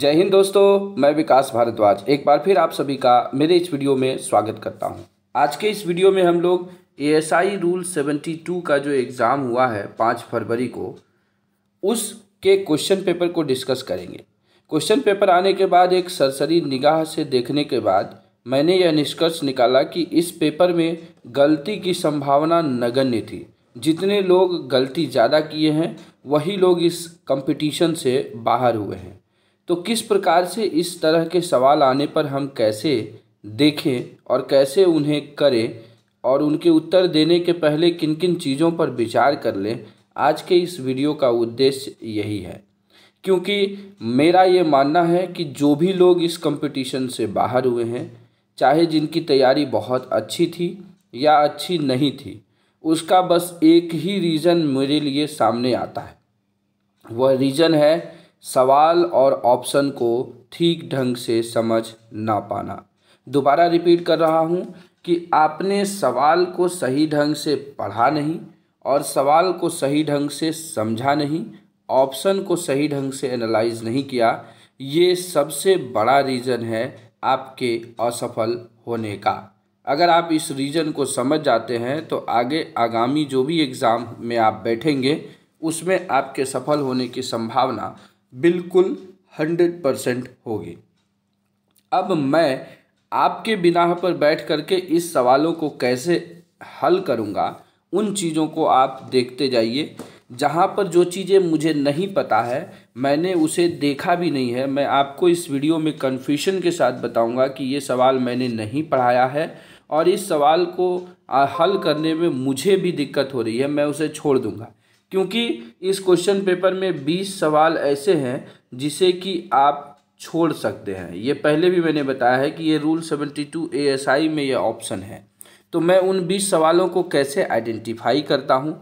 जय हिंद दोस्तों मैं विकास भारद्वाज एक बार फिर आप सभी का मेरे इस वीडियो में स्वागत करता हूं। आज के इस वीडियो में हम लोग आई रूल 72 का जो एग्ज़ाम हुआ है पाँच फरवरी को उसके क्वेश्चन पेपर को डिस्कस करेंगे क्वेश्चन पेपर आने के बाद एक सरसरी निगाह से देखने के बाद मैंने यह निष्कर्ष निकाला कि इस पेपर में गलती की संभावना नगण्य थी जितने लोग गलती ज़्यादा किए हैं वही लोग इस कंपटीशन से बाहर हुए हैं तो किस प्रकार से इस तरह के सवाल आने पर हम कैसे देखें और कैसे उन्हें करें और उनके उत्तर देने के पहले किन किन चीज़ों पर विचार कर लें आज के इस वीडियो का उद्देश्य यही है क्योंकि मेरा ये मानना है कि जो भी लोग इस कंपटीशन से बाहर हुए हैं चाहे जिनकी तैयारी बहुत अच्छी थी या अच्छी नहीं थी उसका बस एक ही रीज़न मेरे लिए सामने आता है वह रीज़न है सवाल और ऑप्शन को ठीक ढंग से समझ ना पाना दोबारा रिपीट कर रहा हूँ कि आपने सवाल को सही ढंग से पढ़ा नहीं और सवाल को सही ढंग से समझा नहीं ऑप्शन को सही ढंग से एनालाइज नहीं किया ये सबसे बड़ा रीज़न है आपके असफल होने का अगर आप इस रीज़न को समझ जाते हैं तो आगे आगामी जो भी एग्ज़ाम में आप बैठेंगे उसमें आपके सफल होने की संभावना बिल्कुल हंड्रेड परसेंट होगी अब मैं आपके बिना पर बैठ करके इस सवालों को कैसे हल करूँगा उन चीज़ों को आप देखते जाइए जहाँ पर जो चीज़ें मुझे नहीं पता है मैंने उसे देखा भी नहीं है मैं आपको इस वीडियो में कन्फ्यूशन के साथ बताऊंगा कि ये सवाल मैंने नहीं पढ़ाया है और इस सवाल को हल करने में मुझे भी दिक्कत हो रही है मैं उसे छोड़ दूँगा क्योंकि इस क्वेश्चन पेपर में बीस सवाल ऐसे हैं जिसे कि आप छोड़ सकते हैं ये पहले भी मैंने बताया है कि ये rule seventy two A S I में ये ऑप्शन है तो मैं उन बीस सवालों को कैसे आइडेंटिफाई करता हूँ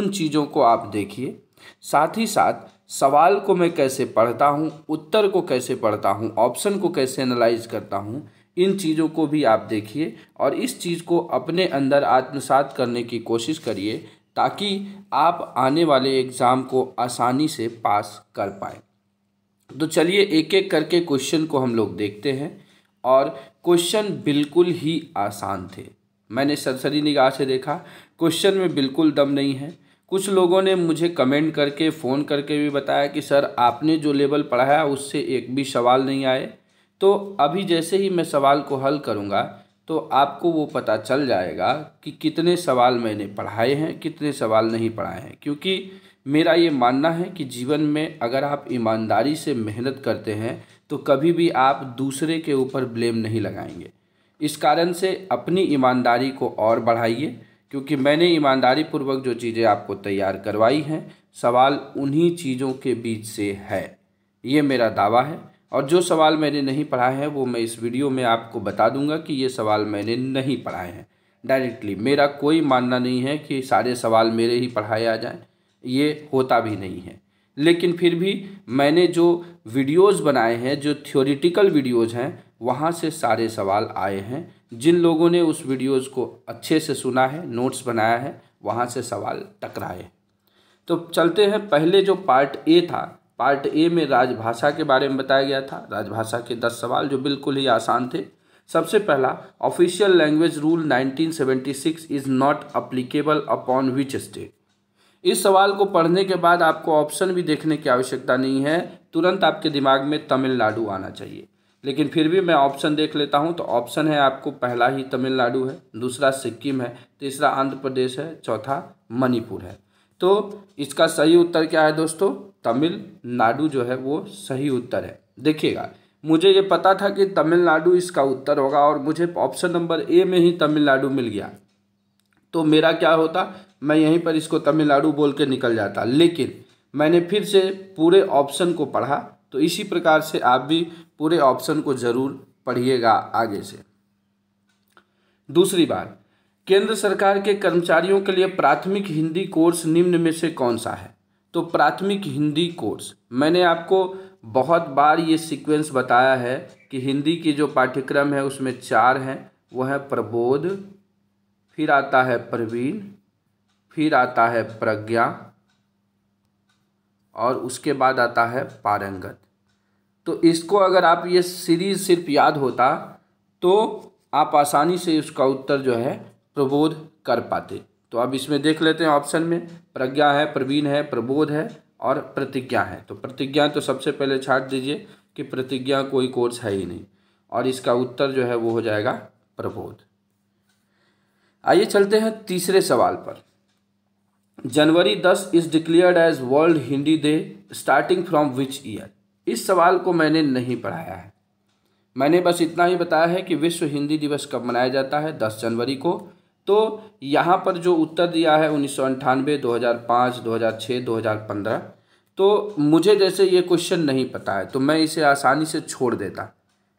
उन चीज़ों को आप देखिए साथ ही साथ सवाल को मैं कैसे पढ़ता हूँ उत्तर को कैसे पढ़ता हूँ ऑप्शन को कैसे एनालाइज करता हूँ इन चीज़ों को भी आप देखिए और इस चीज़ को अपने अंदर आत्मसात करने की कोशिश करिए ताकि आप आने वाले एग्ज़ाम को आसानी से पास कर पाएँ तो चलिए एक एक करके क्वेश्चन को हम लोग देखते हैं और क्वेश्चन बिल्कुल ही आसान थे मैंने सरसरी निगाह से देखा क्वेश्चन में बिल्कुल दम नहीं है कुछ लोगों ने मुझे कमेंट करके फ़ोन करके भी बताया कि सर आपने जो लेवल पढ़ाया उससे एक भी सवाल नहीं आए तो अभी जैसे ही मैं सवाल को हल करूँगा तो आपको वो पता चल जाएगा कि कितने सवाल मैंने पढ़ाए हैं कितने सवाल नहीं पढ़ाए हैं क्योंकि मेरा ये मानना है कि जीवन में अगर आप ईमानदारी से मेहनत करते हैं तो कभी भी आप दूसरे के ऊपर ब्लेम नहीं लगाएंगे इस कारण से अपनी ईमानदारी को और बढ़ाइए क्योंकि मैंने ईमानदारी पूर्वक जो चीज़ें आपको तैयार करवाई हैं सवाल उन्हीं चीज़ों के बीच से है ये मेरा दावा है और जो सवाल मैंने नहीं पढ़ाए हैं वो मैं इस वीडियो में आपको बता दूंगा कि ये सवाल मैंने नहीं पढ़ाए हैं डायरेक्टली मेरा कोई मानना नहीं है कि सारे सवाल मेरे ही पढ़ाए आ जाएँ ये होता भी नहीं है लेकिन फिर भी मैंने जो वीडियोज़ बनाए हैं जो थ्योरिटिकल वीडियोज़ हैं वहाँ से सारे सवाल आए हैं जिन लोगों ने उस वीडियोज़ को अच्छे से सुना है नोट्स बनाया है वहाँ से सवाल टकराए तो चलते हैं पहले जो पार्ट ए था पार्ट ए में राजभाषा के बारे में बताया गया था राजभाषा के दस सवाल जो बिल्कुल ही आसान थे सबसे पहला official language rule 1976 is not applicable upon which state इस सवाल को पढ़ने के बाद आपको ऑप्शन भी देखने की आवश्यकता नहीं है तुरंत आपके दिमाग में तमिलनाडु आना चाहिए लेकिन फिर भी मैं ऑप्शन देख लेता हूँ तो ऑप्शन है आपको पहला ही तमिलनाडु है दूसरा सिक्किम है तीसरा आंध्र प्रदेश है चौथा मणिपुर है तो इसका सही उत्तर क्या है दोस्तों तमिलनाडु जो है वो सही उत्तर है देखिएगा मुझे ये पता था कि तमिलनाडु इसका उत्तर होगा और मुझे ऑप्शन नंबर ए में ही तमिलनाडु मिल गया तो मेरा क्या होता मैं यहीं पर इसको तमिलनाडु बोल के निकल जाता लेकिन मैंने फिर से पूरे ऑप्शन को पढ़ा तो इसी प्रकार से आप भी पूरे ऑप्शन को ज़रूर पढ़िएगा आगे से दूसरी बार केंद्र सरकार के कर्मचारियों के लिए प्राथमिक हिंदी कोर्स निम्न में से कौन सा है तो प्राथमिक हिंदी कोर्स मैंने आपको बहुत बार ये सीक्वेंस बताया है कि हिंदी की जो पाठ्यक्रम है उसमें चार हैं वह है प्रबोध फिर आता है प्रवीण फिर आता है प्रज्ञा और उसके बाद आता है पारंगत तो इसको अगर आप ये सीरीज़ सिर्फ याद होता तो आप आसानी से उसका उत्तर जो है प्रबोध कर पाते तो अब इसमें देख लेते हैं ऑप्शन में प्रज्ञा है प्रवीण है प्रबोध है और प्रतिज्ञा है तो प्रतिज्ञा तो सबसे पहले छाट दीजिए कि प्रतिज्ञा कोई कोर्स है ही नहीं और इसका उत्तर जो है वो हो जाएगा प्रबोध आइए चलते हैं तीसरे सवाल पर जनवरी दस is declared as world Hindi day starting from which year इस सवाल को मैंने नहीं पढ़ाया है मैंने बस इतना ही बताया है कि विश्व हिंदी दिवस कब मनाया जाता है दस जनवरी को तो यहाँ पर जो उत्तर दिया है उन्नीस सौ अंठानवे दो हज़ार पाँच दो हज़ार छः दो हज़ार पंद्रह तो मुझे जैसे ये क्वेश्चन नहीं पता है तो मैं इसे आसानी से छोड़ देता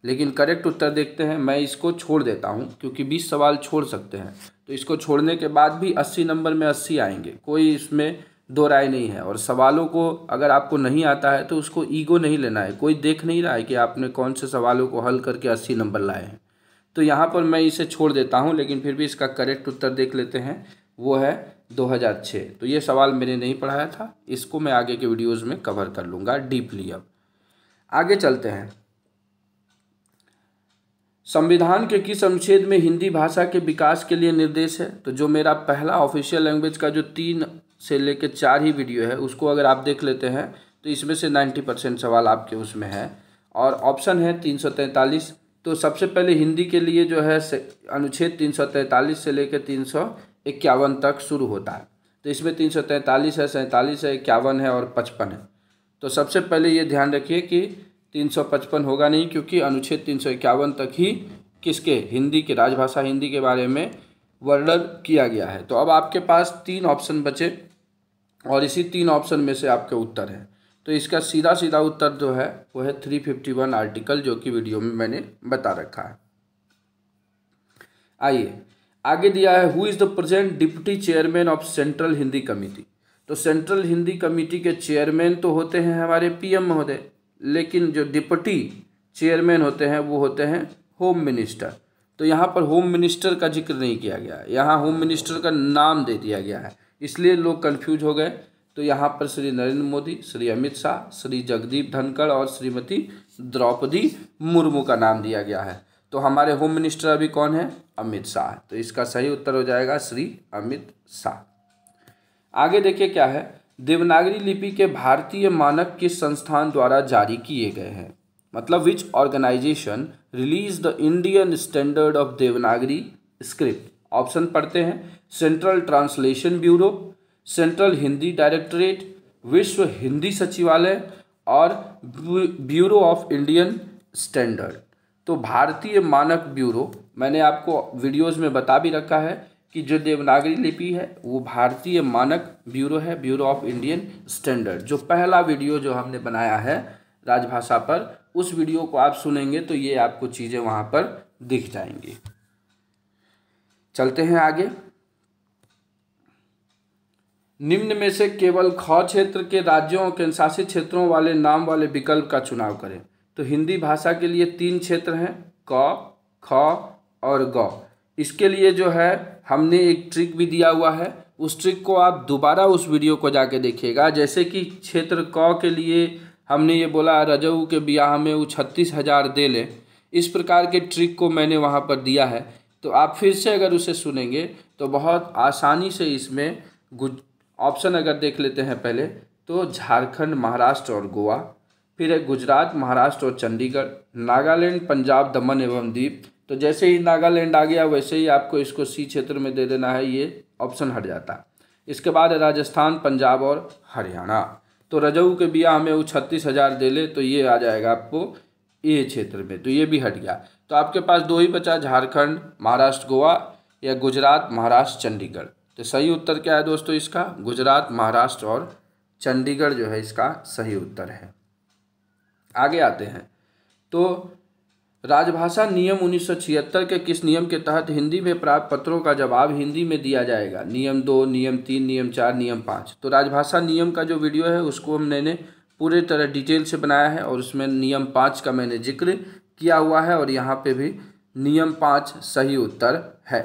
लेकिन करेक्ट उत्तर देखते हैं मैं इसको छोड़ देता हूँ क्योंकि बीस सवाल छोड़ सकते हैं तो इसको छोड़ने के बाद भी अस्सी नंबर में अस्सी आएंगे कोई इसमें दो राय नहीं है और सवालों को अगर आपको नहीं आता है तो उसको ईगो नहीं लेना है कोई देख नहीं रहा है कि आपने कौन से सवालों को हल करके अस्सी नंबर लाए हैं तो यहाँ पर मैं इसे छोड़ देता हूँ लेकिन फिर भी इसका करेक्ट उत्तर देख लेते हैं वो है 2006 तो ये सवाल मैंने नहीं पढ़ाया था इसको मैं आगे के वीडियोस में कवर कर लूँगा डीपली अब आगे चलते हैं संविधान के किस अनुच्छेद में हिंदी भाषा के विकास के लिए निर्देश है तो जो मेरा पहला ऑफिशियल लैंग्वेज का जो तीन से लेकर चार ही वीडियो है उसको अगर आप देख लेते हैं तो इसमें से नाइन्टी परसेंट सवाल आपके उसमें है और ऑप्शन है तीन सौ तो सबसे पहले हिंदी के लिए जो है अनुच्छेद तीन सौ तैंतालीस से लेकर तीन सौ इक्यावन तक शुरू होता है तो इसमें तीन सौ तैंतालीस है सैंतालीस है इक्यावन है और पचपन है तो सबसे पहले ये ध्यान रखिए कि तीन सौ पचपन होगा नहीं क्योंकि अनुच्छेद तीन सौ इक्यावन तक ही किसके हिंदी के राजभाषा हिंदी के बारे में वर्णन किया गया है तो अब आपके पास तीन ऑप्शन बचे और इसी तीन ऑप्शन में से आपके उत्तर हैं तो इसका सीधा सीधा उत्तर जो है वो है थ्री फिफ्टी वन आर्टिकल जो कि वीडियो में मैंने बता रखा है आइए आगे दिया है who is the present deputy chairman of central Hindi committee तो सेंट्रल हिंदी कमेटी के चेयरमैन तो होते हैं हमारे पीएम महोदय लेकिन जो डिप्टी चेयरमैन होते हैं वो होते हैं होम मिनिस्टर तो यहाँ पर होम मिनिस्टर का जिक्र नहीं किया गया यहाँ होम मिनिस्टर का नाम दे दिया गया है इसलिए लोग कन्फ्यूज हो गए तो यहाँ पर श्री नरेंद्र मोदी श्री अमित शाह श्री जगदीप धनखड़ और श्रीमती द्रौपदी मुर्मू का नाम दिया गया है तो हमारे होम मिनिस्टर अभी कौन है अमित शाह तो इसका सही उत्तर हो जाएगा श्री अमित शाह आगे देखिए क्या है देवनागरी लिपि के भारतीय मानक किस संस्थान द्वारा जारी किए गए हैं मतलब which organisation release the Indian standard of Devanagari script option पढ़ते हैं central translation bureau central Hindi directorate Vishwa Hindi सचिवालय और ब्यूरो ऑफ इंडियन स्टैंडर्ड तो भारतीय मानक ब्यूरो मैंने आपको वीडियोस में बता भी रखा है कि जो देवनागरी लिपि है वो भारतीय मानक ब्यूरो है ब्यूरो ऑफ इंडियन स्टैंडर्ड जो पहला वीडियो जो हमने बनाया है राजभाषा पर उस वीडियो को आप सुनेंगे तो ये आपको चीज़ें वहाँ पर दिख जाएंगी चलते हैं आगे निम्न में से केवल ख क्षेत्र के राज्यों और केंद्रशासित क्षेत्रों वाले नाम वाले विकल्प का चुनाव करें तो हिंदी भाषा के लिए तीन क्षेत्र हैं क ख और ग इसके लिए जो है हमने एक ट्रिक भी दिया हुआ है उस ट्रिक को आप दोबारा उस वीडियो को जाके देखिएगा जैसे कि क्षेत्र क के लिए हमने ये बोला रजऊ के ब्याह में वो छत्तीस हज़ार दे लें इस प्रकार के ट्रिक को मैंने वहाँ पर दिया है तो आप फिर से अगर उसे सुनेंगे तो बहुत आसानी से इसमें ऑप्शन अगर देख लेते हैं पहले तो झारखंड महाराष्ट्र और गोवा फिर है गुजरात महाराष्ट्र और चंडीगढ़ नागालैंड पंजाब दमन एवं द्वीप तो जैसे ही नागालैंड आ गया वैसे ही आपको इसको सी क्षेत्र में दे देना है ये ऑप्शन हट जाता इसके बाद राजस्थान पंजाब और हरियाणा तो रजऊ के बिया हमें वो छत्तीस हज़ार दे ले तो ये आ जाएगा आपको ए क्षेत्र में तो ये भी हट गया तो आपके पास दो ही बचा झारखंड महाराष्ट्र गोवा या गुजरात महाराष्ट्र चंडीगढ़ तो सही उत्तर क्या है दोस्तों इसका गुजरात महाराष्ट्र और चंडीगढ़ जो है इसका सही उत्तर है आगे आते हैं तो राजभाषा नियम 1976 के किस नियम के तहत हिंदी में प्राप्त पत्रों का जवाब हिंदी में दिया जाएगा नियम दो नियम तीन नियम चार नियम पाँच तो राजभाषा नियम का जो वीडियो है उसको हम मैंने पूरे तरह डिटेल से बनाया है और उसमें नियम पाँच का मैंने जिक्र किया हुआ है और यहाँ पे भी नियम पाँच सही उत्तर है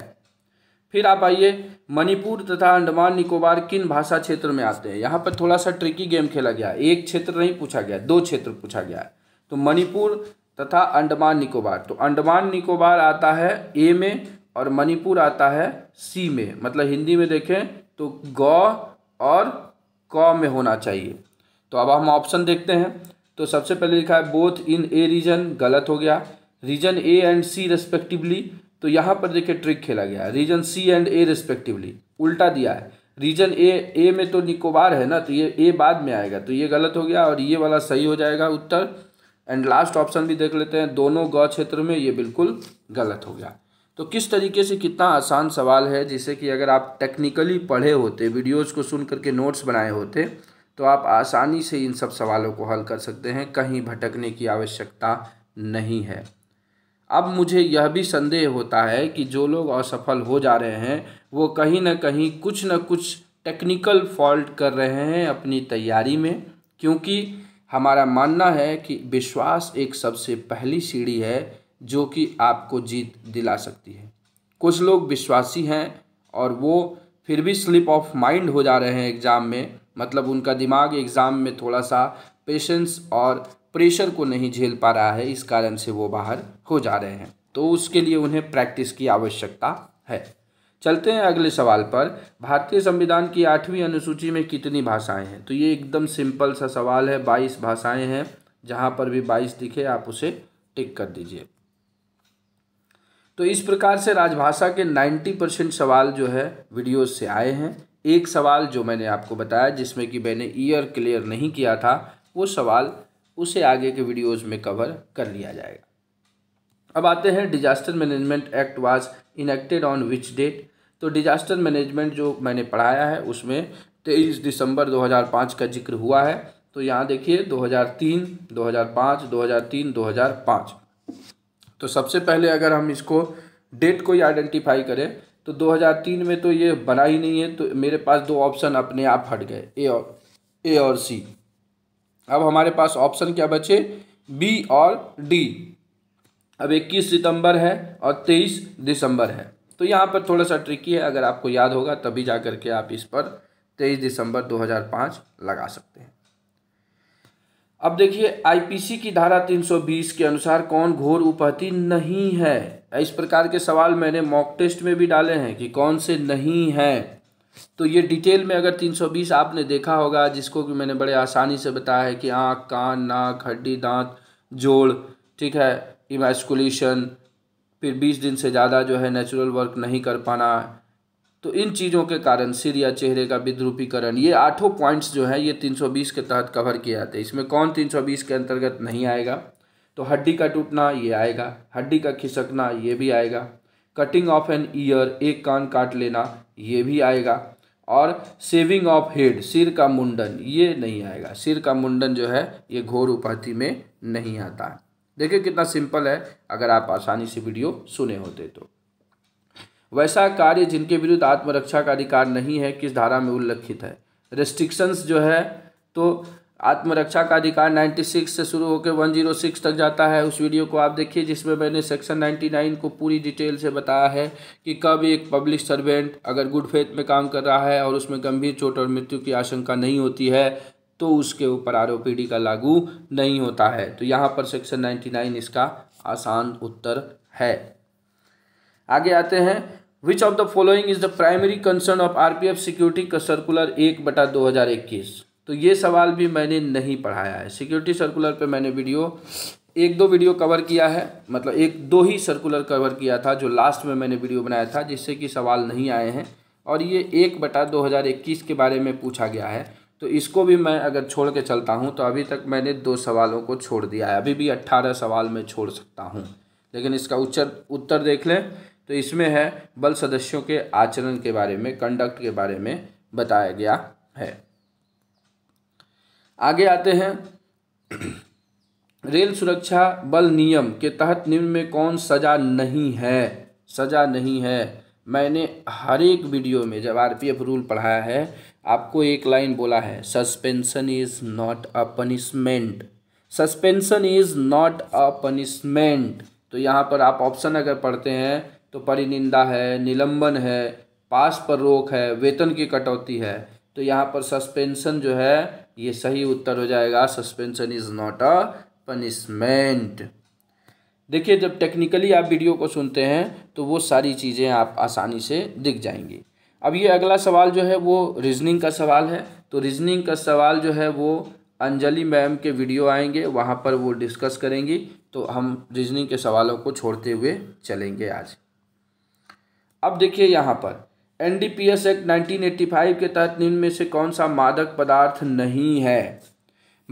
फिर आप आइए मणिपुर तथा अंडमान निकोबार किन भाषा क्षेत्र में आते हैं यहाँ पर थोड़ा सा ट्रिकी गेम खेला गया एक क्षेत्र नहीं पूछा गया दो क्षेत्र पूछा गया है तो मणिपुर तथा अंडमान निकोबार तो अंडमान निकोबार आता है ए में और मणिपुर आता है सी में मतलब हिंदी में देखें तो गौ और क में होना चाहिए तो अब हम ऑप्शन देखते हैं तो सबसे पहले लिखा है बोथ इन ए रीजन गलत हो गया region A and C respectively तो यहाँ पर देखिए ट्रिक खेला गया है region C and A respectively उल्टा दिया है रीजन ए ए में तो निकोबार है ना तो ये ए बाद में आएगा तो ये गलत हो गया और ये वाला सही हो जाएगा उत्तर एंड लास्ट ऑप्शन भी देख लेते हैं दोनों ग क्षेत्र में ये बिल्कुल गलत हो गया तो किस तरीके से कितना आसान सवाल है जिसे कि अगर आप टेक्निकली पढ़े होते वीडियोस को सुन करके नोट्स बनाए होते तो आप आसानी से इन सब सवालों को हल कर सकते हैं कहीं भटकने की आवश्यकता नहीं है अब मुझे यह भी संदेह होता है कि जो लोग असफल हो जा रहे हैं वो कहीं ना कहीं कुछ न कुछ टेक्निकल फॉल्ट कर रहे हैं अपनी तैयारी में क्योंकि हमारा मानना है कि विश्वास एक सबसे पहली सीढ़ी है जो कि आपको जीत दिला सकती है कुछ लोग विश्वासी हैं और वो फिर भी स्लिप ऑफ माइंड हो जा रहे हैं एग्ज़ाम में मतलब उनका दिमाग एग्ज़ाम में थोड़ा सा पेशेंस और प्रेशर को नहीं झेल पा रहा है इस कारण से वो बाहर हो जा रहे हैं तो उसके लिए उन्हें प्रैक्टिस की आवश्यकता है चलते हैं अगले सवाल पर भारतीय संविधान की आठवीं अनुसूची में कितनी भाषाएं हैं तो ये एकदम सिंपल सा सवाल है बाईस भाषाएं हैं जहाँ पर भी बाईस दिखे आप उसे टिक कर दीजिए तो इस प्रकार से राजभाषा के नाइन्टी परसेंट सवाल जो है वीडियोज से आए हैं एक सवाल जो मैंने आपको बताया जिसमें कि मैंने ईयर क्लियर नहीं किया था वो सवाल उसे आगे के वीडियोज़ में कवर कर लिया जाएगा अब आते हैं disaster management act was enacted on which date तो डिजास्टर मैनेजमेंट जो मैंने पढ़ाया है उसमें तेईस दिसंबर 2005 का जिक्र हुआ है तो यहाँ देखिए 2003 2005 2003 2005 तो सबसे पहले अगर हम इसको डेट को ही आइडेंटिफाई करें तो 2003 में तो ये बना ही नहीं है तो मेरे पास दो ऑप्शन अपने आप हट गए ए और ए और सी अब हमारे पास ऑप्शन क्या बचे बी और डी अब 21 सितंबर है और 23 दिसंबर है तो यहाँ पर थोड़ा सा ट्रिकी है अगर आपको याद होगा तभी जा करके आप इस पर 23 दिसंबर 2005 लगा सकते हैं अब देखिए आईपीसी की धारा 320 के अनुसार कौन घोर उपहति नहीं है इस प्रकार के सवाल मैंने मॉक टेस्ट में भी डाले हैं कि कौन से नहीं हैं तो ये डिटेल में अगर 320 आपने देखा होगा जिसको कि मैंने बड़े आसानी से बताया है कि आँख कान नाक हड्डी दांत जोड़ ठीक है इमेस्कुलेशन फिर 20 दिन से ज़्यादा जो है नेचुरल वर्क नहीं कर पाना तो इन चीज़ों के कारण सिर या चेहरे का विद्रूपीकरण ये आठों पॉइंट्स जो हैं ये 320 के तहत कवर किए जाते हैं इसमें कौन 320 के अंतर्गत नहीं आएगा तो हड्डी का टूटना ये आएगा हड्डी का खिसकना ये भी आएगा कटिंग ऑफ एन ईयर एक कान काट लेना ये भी आएगा और सेविंग ऑफ हेड सिर का मुंडन ये नहीं आएगा सिर का मुंडन जो है ये घोर उपाधि में नहीं आता है देखिए कितना सिंपल है अगर आप आसानी से वीडियो सुने होते तो वैसा कार्य जिनके विरुद्ध आत्मरक्षा का अधिकार नहीं है किस धारा में उल्लिखित है रेस्ट्रिक्शंस जो है तो आत्मरक्षा का अधिकार 96 से शुरू होकर 106 तक जाता है उस वीडियो को आप देखिए जिसमें मैंने सेक्शन 99 को पूरी डिटेल से बताया है कि कब एक पब्लिक सर्वेंट अगर गुड फेथ में काम कर रहा है और उसमें गंभीर चोट और मृत्यु की आशंका नहीं होती है तो उसके ऊपर आर का लागू नहीं होता है तो यहाँ पर सेक्शन नाइन्टी इसका आसान उत्तर है आगे आते हैं which of the following is the primary concern of F security का सर्कुलर एक बटा दो हज़ार इक्कीस तो ये सवाल भी मैंने नहीं पढ़ाया है सिक्योरिटी सर्कुलर पे मैंने वीडियो एक दो वीडियो कवर किया है मतलब एक दो ही सर्कुलर कवर किया था जो लास्ट में मैंने वीडियो बनाया था जिससे कि सवाल नहीं आए हैं और ये एक बटा दो हज़ार इक्कीस के बारे में पूछा गया है तो इसको भी मैं अगर छोड़ के चलता हूँ तो अभी तक मैंने दो सवालों को छोड़ दिया है अभी भी अट्ठारह सवाल मैं छोड़ सकता हूँ लेकिन इसका उच्चर उत्तर देख लें तो इसमें है बल सदस्यों के आचरण के बारे में कंडक्ट के बारे में बताया गया है आगे आते हैं रेल सुरक्षा बल नियम के तहत निम्न में कौन सजा नहीं है सजा नहीं है मैंने हर एक वीडियो में जब आरपीएफ रूल पढ़ाया है आपको एक लाइन बोला है suspension is not a punishment suspension is not a punishment तो यहाँ पर आप ऑप्शन अगर पढ़ते हैं तो परिनिंदा है निलंबन है पास पर रोक है वेतन की कटौती है तो यहाँ पर सस्पेंशन जो है ये सही उत्तर हो जाएगा suspension is not a punishment देखिए जब टेक्निकली आप वीडियो को सुनते हैं तो वो सारी चीज़ें आप आसानी से दिख जाएंगी अब ये अगला सवाल जो है वो रीजनिंग का सवाल है तो रीजनिंग का सवाल जो है वो अंजलि मैम के वीडियो आएंगे वहाँ पर वो डिस्कस करेंगी तो हम रीजनिंग के सवालों को छोड़ते हुए चलेंगे आज अब देखिए यहाँ पर एनडीपीएस एक्ट 1985 के तहत निम्न में से कौन सा मादक पदार्थ नहीं है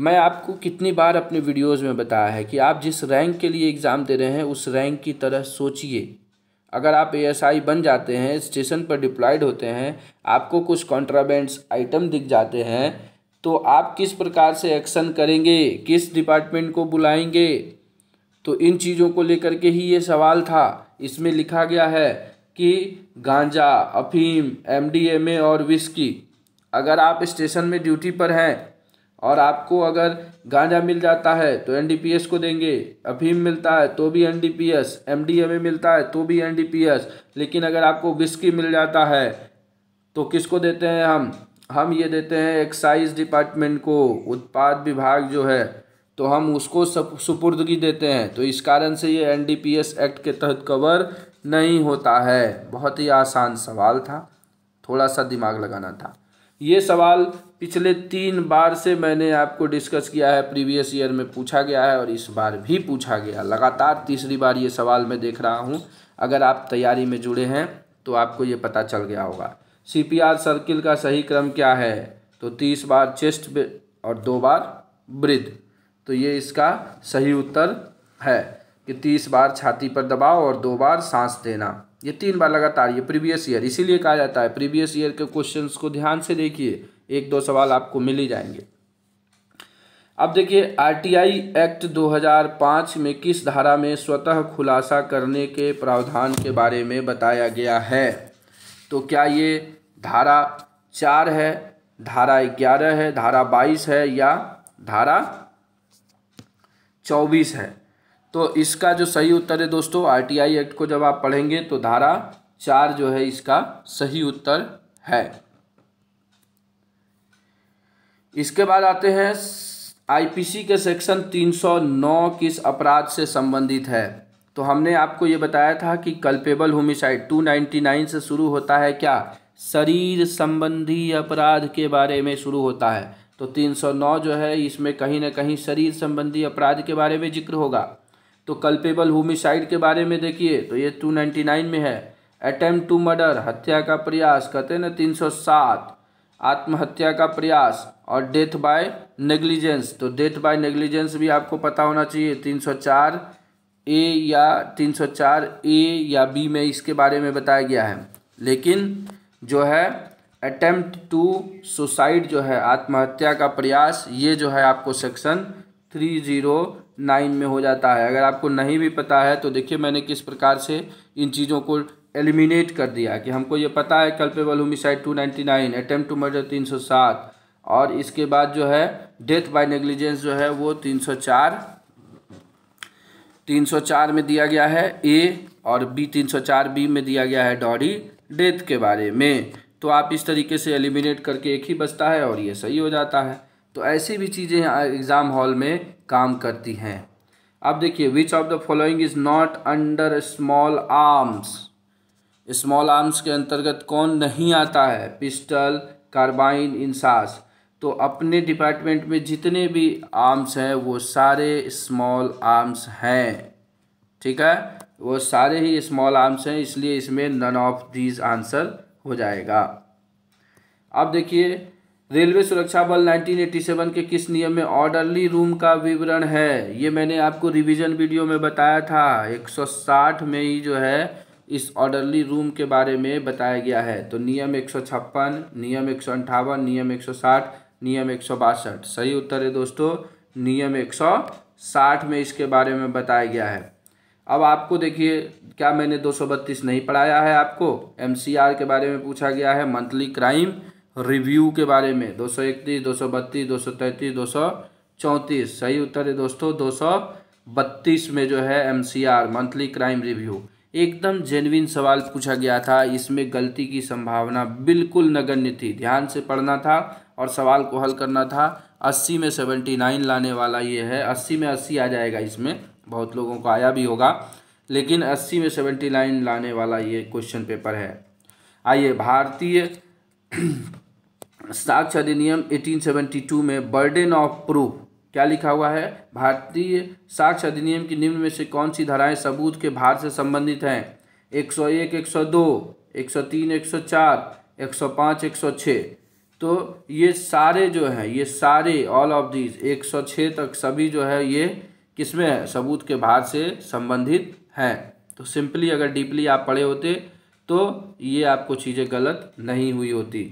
मैं आपको कितनी बार अपने वीडियोस में बताया है कि आप जिस रैंक के लिए एग्ज़ाम दे रहे हैं उस रैंक की तरह सोचिए अगर आप एएसआई बन जाते हैं स्टेशन पर डिप्लॉयड होते हैं आपको कुछ कॉन्ट्राबेंड्स आइटम दिख जाते हैं तो आप किस प्रकार से एक्शन करेंगे किस डिपार्टमेंट को बुलाएंगे तो इन चीज़ों को लेकर के ही ये सवाल था इसमें लिखा गया है कि गांजा अफीम एमडीएमए और विस्की अगर आप स्टेशन में ड्यूटी पर हैं और आपको अगर गांजा मिल जाता है तो एनडीपीएस को देंगे अफीम मिलता है तो भी एनडीपीएस एमडीएमए मिलता है तो भी एनडीपीएस लेकिन अगर आपको विस्की मिल जाता है तो किसको देते हैं हम हम ये देते हैं एक्साइज डिपार्टमेंट को उत्पाद विभाग जो है तो हम उसको सुपुर्दगी देते हैं तो इस कारण से ये एनडीपीएस एक्ट के तहत कवर नहीं होता है बहुत ही आसान सवाल था थोड़ा सा दिमाग लगाना था ये सवाल पिछले तीन बार से मैंने आपको डिस्कस किया है प्रीवियस ईयर में पूछा गया है और इस बार भी पूछा गया लगातार तीसरी बार ये सवाल मैं देख रहा हूँ अगर आप तैयारी में जुड़े हैं तो आपको ये पता चल गया होगा आर सर्किल का सही क्रम क्या है तो तीस बार चेस्ट और दो बार ब्रिद तो ये इसका सही उत्तर है कि तीस बार छाती पर दबाओ और दो बार सांस देना ये तीन बार लगातार ये प्रीवियस ईयर इसीलिए कहा जाता है प्रीवियस ईयर के क्वेश्चंस को ध्यान से देखिए एक दो सवाल आपको मिल ही जाएंगे अब देखिए आरटीआई एक्ट 2005 में किस धारा में स्वतः खुलासा करने के प्रावधान के बारे में बताया गया है तो क्या ये धारा चार है धारा ग्यारह है धारा बाईस है या धारा चौबीस है तो इसका जो सही उत्तर है दोस्तों आरटीआई एक्ट को जब आप पढ़ेंगे तो धारा चार जो है इसका सही उत्तर है इसके बाद आते हैं आईपीसी के सेक्शन 309 किस अपराध से संबंधित है तो हमने आपको ये बताया था कि कल्पेबल होमिसाइड 299 से शुरू होता है क्या शरीर संबंधी अपराध के बारे में शुरू होता है तो 309 जो है इसमें कहीं ना कहीं शरीर संबंधी अपराध के बारे में जिक्र होगा तो कल्पेबल होमिसाइड के बारे में देखिए तो ये 299 में है अटेम्प्ट टू मर्डर हत्या का प्रयास कहते हैं ना 307 आत्महत्या का प्रयास और डेथ बाय नेग्लिजेंस तो डेथ बाय नेग्लिजेंस भी आपको पता होना चाहिए 304 ए या 304 ए या बी में इसके बारे में बताया गया है लेकिन जो है अटैम्प्ट टू सुसाइड जो है आत्महत्या का प्रयास ये जो है आपको सेक्शन थ्री जीरो नाइन में हो जाता है अगर आपको नहीं भी पता है तो देखिए मैंने किस प्रकार से इन चीज़ों को एलिमिनेट कर दिया कि हमको ये पता है culpable homicide two ninety nine attempt to murder तीन सौ सात और इसके बाद जो है डेथ बाय नेग्लिजेंस जो है वो तीन सौ चार तीन सौ चार में दिया गया है ए और बी तीन सौ चार बी में दिया गया है डॉडी डेथ के बारे में तो आप इस तरीके से एलिमिनेट करके एक ही बचता है और ये सही हो जाता है तो ऐसी भी चीज़ें एग्ज़ाम हॉल में काम करती हैं अब देखिए which of the following is not under small arms small arms के अंतर्गत कौन नहीं आता है पिस्टल कार्बाइन इंसास तो अपने डिपार्टमेंट में जितने भी आर्म्स हैं वो सारे स्मॉल आर्म्स हैं ठीक है वो सारे ही स्मॉल आर्म्स हैं इसलिए इसमें नन ऑफ दीज आंसर हो जाएगा अब देखिए रेलवे सुरक्षा बल 1987 के किस नियम में ऑर्डरली रूम का विवरण है ये मैंने आपको रिवीजन वीडियो में बताया था 160 में ही जो है इस ऑर्डरली रूम के बारे में बताया गया है तो नियम एक नियम एक नियम एक नियम एक सही उत्तर है दोस्तों नियम साठ में इसके बारे में बताया गया है अब आपको देखिए क्या मैंने दो नहीं पढ़ाया है आपको एम के बारे में पूछा गया है मंथली क्राइम रिव्यू के बारे में दो सौ इकतीस दो सौ बत्तीस दो सौ तैंतीस दो सौ चौंतीस सही उत्तर है दोस्तों दो सौ बत्तीस में जो है M C R monthly crime review एकदम जेनविन सवाल पूछा गया था इसमें गलती की संभावना बिल्कुल नगण्य थी ध्यान से पढ़ना था और सवाल को हल करना था अस्सी में सेवेंटी नाइन लाने वाला ये है अस्सी में अस्सी आ जाएगा इसमें बहुत लोगों को आया भी होगा लेकिन अस्सी में सेवेंटी नाइन लाने वाला ये क्वेश्चन पेपर है आइए भारतीय साक्ष अधिनियम 1872 में बर्डन ऑफ प्रूफ क्या लिखा हुआ है भारतीय साक्ष अधिनियम की निम्न में से कौन सी धाराएं सबूत के भार से संबंधित हैं 101, 102, 103, 104, 105, 106 तो ये सारे जो हैं ये सारे ऑल ऑफ दीज 106 तक सभी जो है ये किसमें है सबूत के भार से संबंधित हैं तो सिंपली अगर डीपली आप पढ़े होते तो ये आपको चीज़ें गलत नहीं हुई होती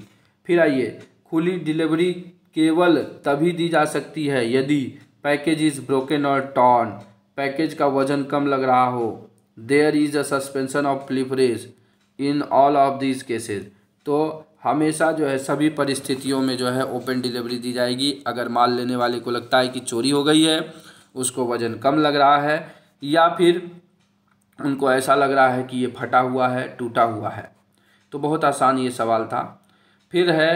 फिर आइए खुली डिलीवरी केवल तभी दी जा सकती है यदि पैकेज इज़ ब्रोकन और टॉन पैकेज का वजन कम लग रहा हो there is a suspension of pilferage in all of these cases तो हमेशा जो है सभी परिस्थितियों में जो है ओपन डिलीवरी दी जाएगी अगर माल लेने वाले को लगता है कि चोरी हो गई है उसको वज़न कम लग रहा है या फिर उनको ऐसा लग रहा है कि ये फटा हुआ है टूटा हुआ है तो बहुत आसान ये सवाल था फिर है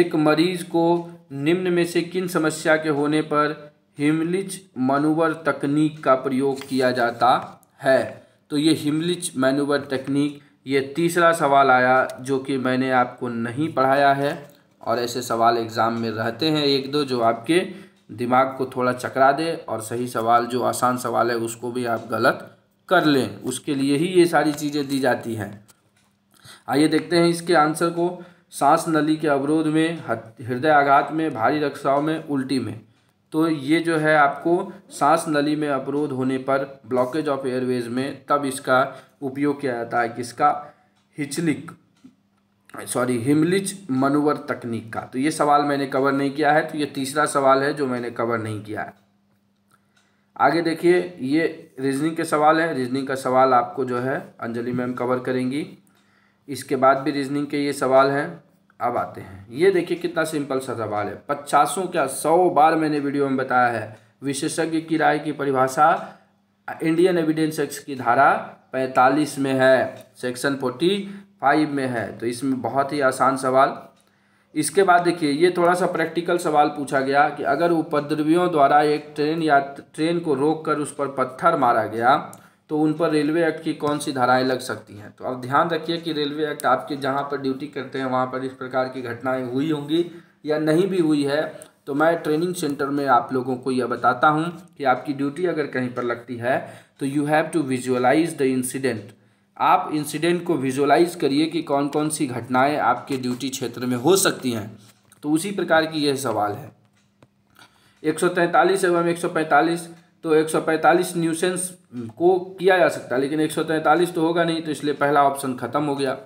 एक मरीज को निम्न में से किन समस्या के होने पर हिमलिच मनूवर तकनीक का प्रयोग किया जाता है तो ये हिमलिच मैनूवर तकनीक ये तीसरा सवाल आया जो कि मैंने आपको नहीं पढ़ाया है और ऐसे सवाल एग्ज़ाम में रहते हैं एक दो जो आपके दिमाग को थोड़ा चकरा दे और सही सवाल जो आसान सवाल है उसको भी आप गलत कर लें उसके लिए ही ये सारी चीज़ें दी जाती हैं आइए देखते हैं इसके आंसर को सांस नली के अवरोध में हृदय आघात में भारी रक्षाओं में उल्टी में तो ये जो है आपको सांस नली में अवरोध होने पर ब्लॉकेज ऑफ एयरवेज में तब इसका उपयोग किया जाता है किसका हिचलिक सॉरी हिमलिच मनोवर तकनीक का तो ये सवाल मैंने कवर नहीं किया है तो ये तीसरा सवाल है जो मैंने कवर नहीं किया है आगे देखिए ये रीजनिंग के सवाल हैं रीजनिंग का सवाल आपको जो है अंजलि मैम कवर करेंगी इसके बाद भी रीजनिंग के ये सवाल हैं अब आते हैं ये देखिए कितना सिंपल सा सवाल है पचासों क्या सौ बार मैंने वीडियो में बताया है विशेषज्ञ की राय की परिभाषा इंडियन एविडेंस एक्स की धारा पैंतालीस में है सेक्शन फोर्टी फाइव में है तो इसमें बहुत ही आसान सवाल इसके बाद देखिए ये थोड़ा सा प्रैक्टिकल सवाल पूछा गया कि अगर उपद्रवियों द्वारा एक ट्रेन या ट्रेन को रोककर उस पर पत्थर मारा गया तो उन पर रेलवे एक्ट की कौन सी धाराएं लग सकती हैं तो अब ध्यान रखिए कि रेलवे एक्ट आपके जहाँ पर ड्यूटी करते हैं वहाँ पर इस प्रकार की घटनाएं हुई होंगी या नहीं भी हुई है तो मैं ट्रेनिंग सेंटर में आप लोगों को यह बताता हूँ कि आपकी ड्यूटी अगर कहीं पर लगती है तो you have to visualize the incident आप इंसिडेंट को विजुअलाइज करिए कि कौन कौन सी घटनाएँ आपके ड्यूटी क्षेत्र में हो सकती हैं तो उसी प्रकार की यह सवाल है एक एवं एक तो 145 न्यूसेंस को किया जा सकता है लेकिन एक तो होगा नहीं तो इसलिए पहला ऑप्शन ख़त्म हो गया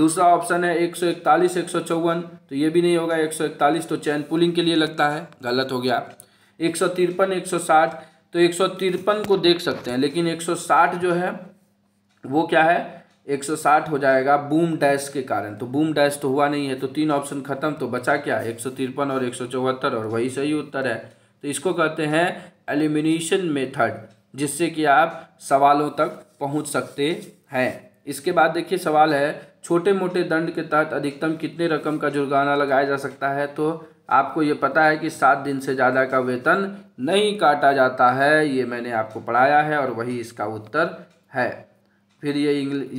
दूसरा ऑप्शन है एक सौ इकतालीस एक सौ चौवन तो ये भी नहीं होगा एक सौ इकतालीस तो चैन पुलिंग के लिए लगता है गलत हो गया एक सौ तिरपन एक सौ साठ तो एक सौ तिरपन को देख सकते हैं लेकिन एक सौ साठ जो है वो क्या है एक सौ साठ हो जाएगा बूम डैश के कारण तो बूम डैश तो हुआ नहीं है तो तीन ऑप्शन खत्म तो बचा क्या एक सौ तिरपन और एक सौ चौहत्तर और वही सही उत्तर है तो इसको कहते हैं एलिमिनेशन मेथड जिससे कि आप सवालों तक पहुंच सकते हैं इसके बाद देखिए सवाल है छोटे मोटे दंड के तहत अधिकतम कितने रकम का जुर्माना लगाया जा सकता है तो आपको ये पता है कि सात दिन से ज़्यादा का वेतन नहीं काटा जाता है ये मैंने आपको पढ़ाया है और वही इसका उत्तर है फिर ये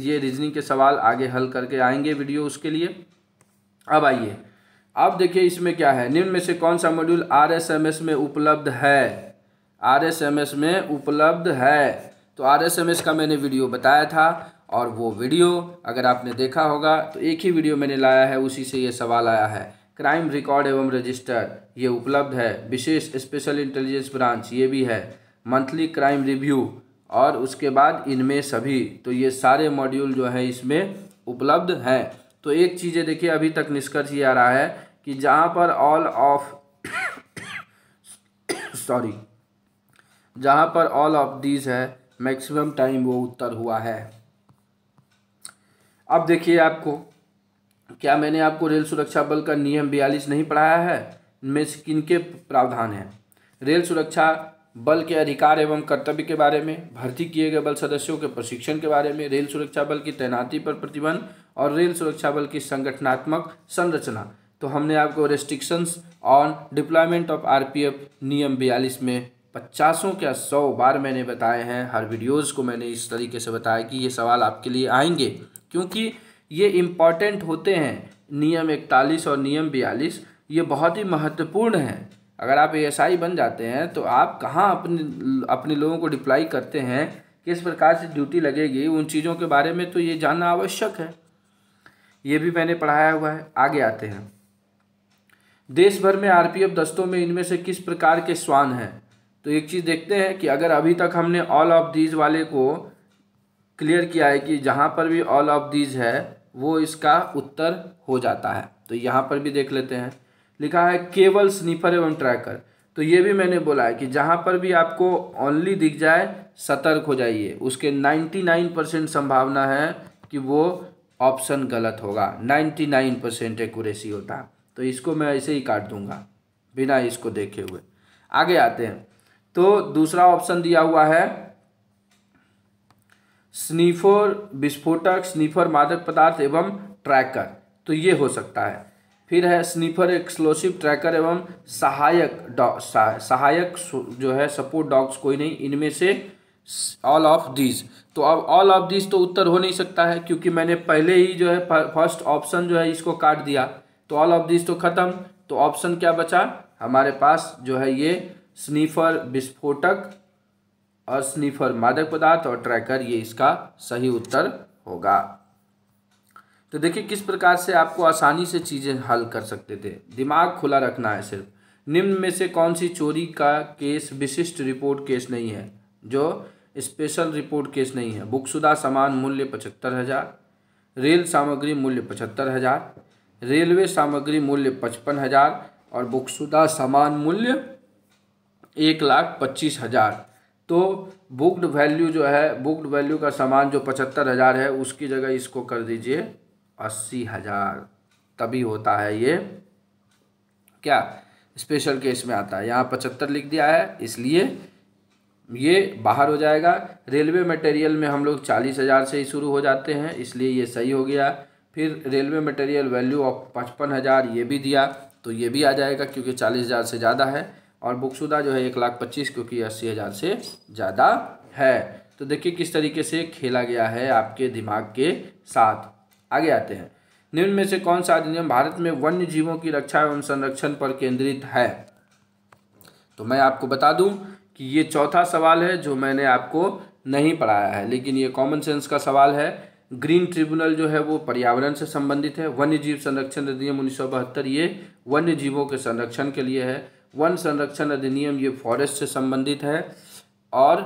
ये रीजनिंग के सवाल आगे हल करके आएंगे वीडियो उसके लिए अब आइए अब देखिए इसमें क्या है निम्न में से कौन सा module R S M S में उपलब्ध है आर एस एम एस में उपलब्ध है तो आर एस एम एस का मैंने वीडियो बताया था और वो वीडियो अगर आपने देखा होगा तो एक ही वीडियो मैंने लाया है उसी से ये सवाल आया है क्राइम रिकॉर्ड एवं रजिस्टर ये उपलब्ध है विशेष स्पेशल इंटेलिजेंस ब्रांच ये भी है मंथली क्राइम रिव्यू और उसके बाद इनमें सभी तो ये सारे मॉड्यूल जो है इसमें उपलब्ध हैं तो एक चीज़ें देखिए अभी तक निष्कर्ष ये आ रहा है कि जहाँ पर ऑल ऑफ सॉरी जहाँ पर ऑल ऑफ दीज है मैक्सिमम टाइम वो उत्तर हुआ है अब देखिए आपको क्या मैंने आपको रेल सुरक्षा बल का नियम बयालीस नहीं पढ़ाया है में किन के प्रावधान हैं रेल सुरक्षा बल के अधिकार एवं कर्तव्य के बारे में भर्ती किए गए बल सदस्यों के प्रशिक्षण के बारे में रेल सुरक्षा बल की तैनाती पर प्रतिबंध और रेल सुरक्षा बल की संगठनात्मक संरचना तो हमने आपको restrictions on deployment of RPF नियम बयालीस में पचासों के सौ बार मैंने बताए हैं हर वीडियोज़ को मैंने इस तरीके से बताया कि ये सवाल आपके लिए आएंगे क्योंकि ये इम्पॉर्टेंट होते हैं नियम इकतालीस और नियम बयालीस ये बहुत ही महत्वपूर्ण हैं अगर आप एएसआई बन जाते हैं तो आप कहाँ अपने अपने लोगों को डिप्लाई करते हैं किस प्रकार से ड्यूटी लगेगी उन चीज़ों के बारे में तो ये जानना आवश्यक है ये भी मैंने पढ़ाया हुआ है आगे आते हैं देश भर में आरपीएफ दस्तों में इनमें से किस प्रकार के श्वान हैं तो एक चीज़ देखते हैं कि अगर अभी तक हमने ऑल ऑफ दीज वाले को क्लियर किया है कि जहाँ पर भी ऑल ऑफ दीज है वो इसका उत्तर हो जाता है तो यहाँ पर भी देख लेते हैं लिखा है केवल स्नीफर एवं ट्रैकर तो ये भी मैंने बोला है कि जहाँ पर भी आपको ओनली दिख जाए सतर्क हो जाइए उसके नाइन्टी नाइन परसेंट संभावना है कि वो ऑप्शन गलत होगा नाइन्टी नाइन परसेंट एकूरेसी होता तो इसको मैं ऐसे ही काट दूंगा बिना इसको देखे हुए आगे आते हैं तो दूसरा ऑप्शन दिया हुआ है स्नीफर विस्फोटक स्नीफर मादक पदार्थ एवं ट्रैकर तो ये हो सकता है फिर है स्नीफर एक्सप्लोसिव ट्रैकर एवं सहायक डॉ सहा, सहायक जो है सपोर्ट डॉग्स कोई नहीं इनमें से ऑल ऑफ दीज तो अब ऑल ऑफ दीज तो उत्तर हो नहीं सकता है क्योंकि मैंने पहले ही जो है फर्स्ट ऑप्शन जो है इसको काट दिया तो ऑल ऑफ दीज तो ख़त्म तो ऑप्शन क्या बचा हमारे पास जो है ये स्नीफर विस्फोटक और स्नीफर मादक पदार्थ और ट्रैकर ये इसका सही उत्तर होगा तो देखिए किस प्रकार से आपको आसानी से चीज़ें हल कर सकते थे दिमाग खुला रखना है सिर्फ निम्न में से कौन सी चोरी का केस विशिष्ट रिपोर्ट केस नहीं है जो स्पेशल रिपोर्ट केस नहीं है बुकशुदा सामान मूल्य पचहत्तर हज़ार रेल सामग्री मूल्य पचहत्तर हज़ार रेलवे सामग्री मूल्य पचपन हज़ार और बुकशुदा सामान मूल्य एक लाख पच्चीस हज़ार तो बुकड वैल्यू जो है बुकड वैल्यू का सामान जो पचहत्तर हज़ार है उसकी जगह इसको कर दीजिए अस्सी हज़ार तभी होता है ये क्या स्पेशल केस में आता है यहाँ पचहत्तर लिख दिया है इसलिए ये बाहर हो जाएगा रेलवे मटेरियल में हम लोग चालीस हज़ार से ही शुरू हो जाते हैं इसलिए ये सही हो गया फिर रेलवे मटेरियल वैल्यू ऑफ पचपन हज़ार ये भी दिया तो ये भी आ जाएगा क्योंकि चालीस हज़ार से ज़्यादा है और बुकशुदा जो है एक लाख पच्चीस क्योंकि अस्सी हज़ार से ज़्यादा है तो देखिए किस तरीके से खेला गया है आपके दिमाग के साथ आगे आते हैं निम्न में से कौन सा अधिनियम भारत में वन्य जीवों की रक्षा एवं संरक्षण पर केंद्रित है तो मैं आपको बता दूं कि ये चौथा सवाल है जो मैंने आपको नहीं पढ़ाया है लेकिन ये कॉमन सेंस का सवाल है ग्रीन ट्रिब्यूनल जो है वो पर्यावरण से संबंधित है वन्य जीव संरक्षण अधिनियम उन्नीस ये वन्य जीवों के संरक्षण के लिए है वन संरक्षण अधिनियम ये फॉरेस्ट से संबंधित है और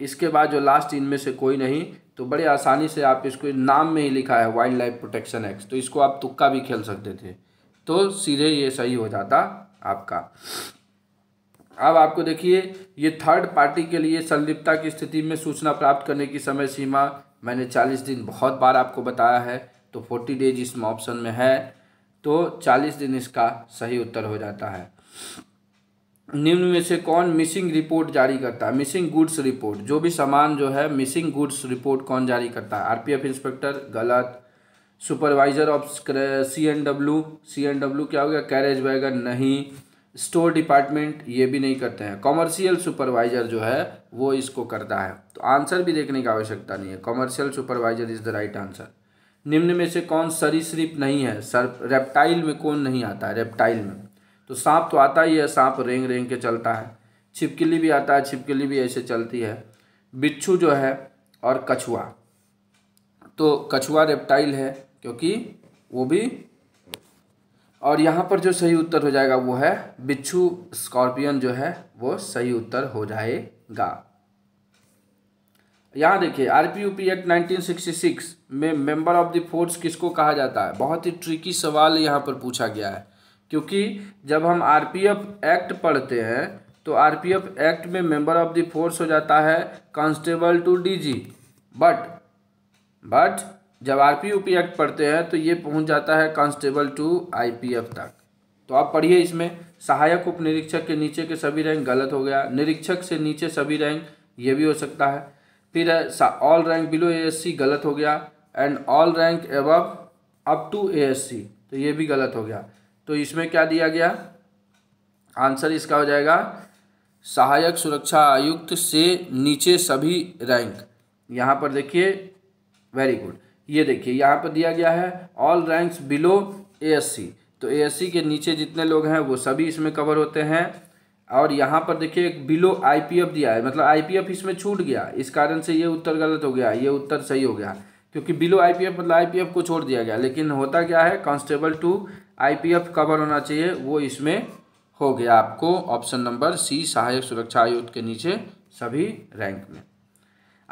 इसके बाद जो लास्ट इनमें से कोई नहीं तो बड़े आसानी से आप इसको नाम में ही लिखा है वाइल्ड लाइफ प्रोटेक्शन एक्ट तो इसको आप तुक्का भी खेल सकते थे तो सीधे ये सही हो जाता आपका अब आपको देखिए ये थर्ड पार्टी के लिए संलिप्तता की स्थिति में सूचना प्राप्त करने की समय सीमा मैंने चालीस दिन बहुत बार आपको बताया है तो फोर्टी डेज इसमें ऑप्शन में है तो चालीस दिन इसका सही उत्तर हो जाता है निम्न में से कौन मिसिंग रिपोर्ट जारी करता है मिसिंग गुड्स रिपोर्ट जो भी सामान जो है मिसिंग गुड्स रिपोर्ट कौन जारी करता है आरपीएफ इंस्पेक्टर गलत supervisor of C N W C N W क्या हो गया कैरेज वैगन नहीं स्टोर डिपार्टमेंट ये भी नहीं करते हैं कॉमर्शियल सुपरवाइजर जो है वो इसको करता है तो आंसर भी देखने की आवश्यकता नहीं है commercial supervisor is the right answer निम्न में से कौन सरीसृप नहीं है सर रेप्टाइल में कौन नहीं आता है रेप्टाइल में तो सांप तो आता ही है सांप रेंग रेंग के चलता है छिपकली भी आता है छिपकली भी ऐसे चलती है बिच्छू जो है और कछुआ तो कछुआ रेप्टाइल है क्योंकि वो भी और यहाँ पर जो सही उत्तर हो जाएगा वो है बिच्छू स्कॉर्पियन जो है वो सही उत्तर हो जाएगा यहाँ देखिए यू पी एक्ट सिक्स में मेंबर ऑफ द फोर्स किसको कहा जाता है बहुत ही ट्रिकी सवाल यहाँ पर पूछा गया है क्योंकि जब हम आरपीएफ एक्ट पढ़ते हैं तो आरपीएफ एक्ट में मेंबर ऑफ द फोर्स हो जाता है constable to DG but but जब आर पी पी एक्ट पढ़ते हैं तो ये पहुंच जाता है कांस्टेबल टू आईपीएफ तक तो आप पढ़िए इसमें सहायक उप निरीक्षक के नीचे के सभी रैंक गलत हो गया निरीक्षक से नीचे सभी रैंक ये भी हो सकता है फिर ऑल रैंक बिलो सी गलत हो गया and all rank above up to C तो ये भी गलत हो गया तो इसमें क्या दिया गया आंसर इसका हो जाएगा सहायक सुरक्षा आयुक्त से नीचे सभी रैंक यहाँ पर देखिए वेरी गुड ये देखिए यहाँ पर दिया गया है ऑल रैंक्स बिलो एएससी तो एएससी के नीचे जितने लोग हैं वो सभी इसमें कवर होते हैं और यहाँ पर देखिए एक बिलो आईपीएफ दिया है मतलब आईपीएफ इसमें छूट गया इस कारण से ये उत्तर गलत हो गया ये उत्तर सही हो गया क्योंकि बिलो आईपीएफ मतलब आईपीएफ को छोड़ दिया गया लेकिन होता क्या है कांस्टेबल टू आईपीएफ कवर होना चाहिए वो इसमें हो गया आपको ऑप्शन नंबर सी सहायक सुरक्षा आयुक्त के नीचे सभी रैंक में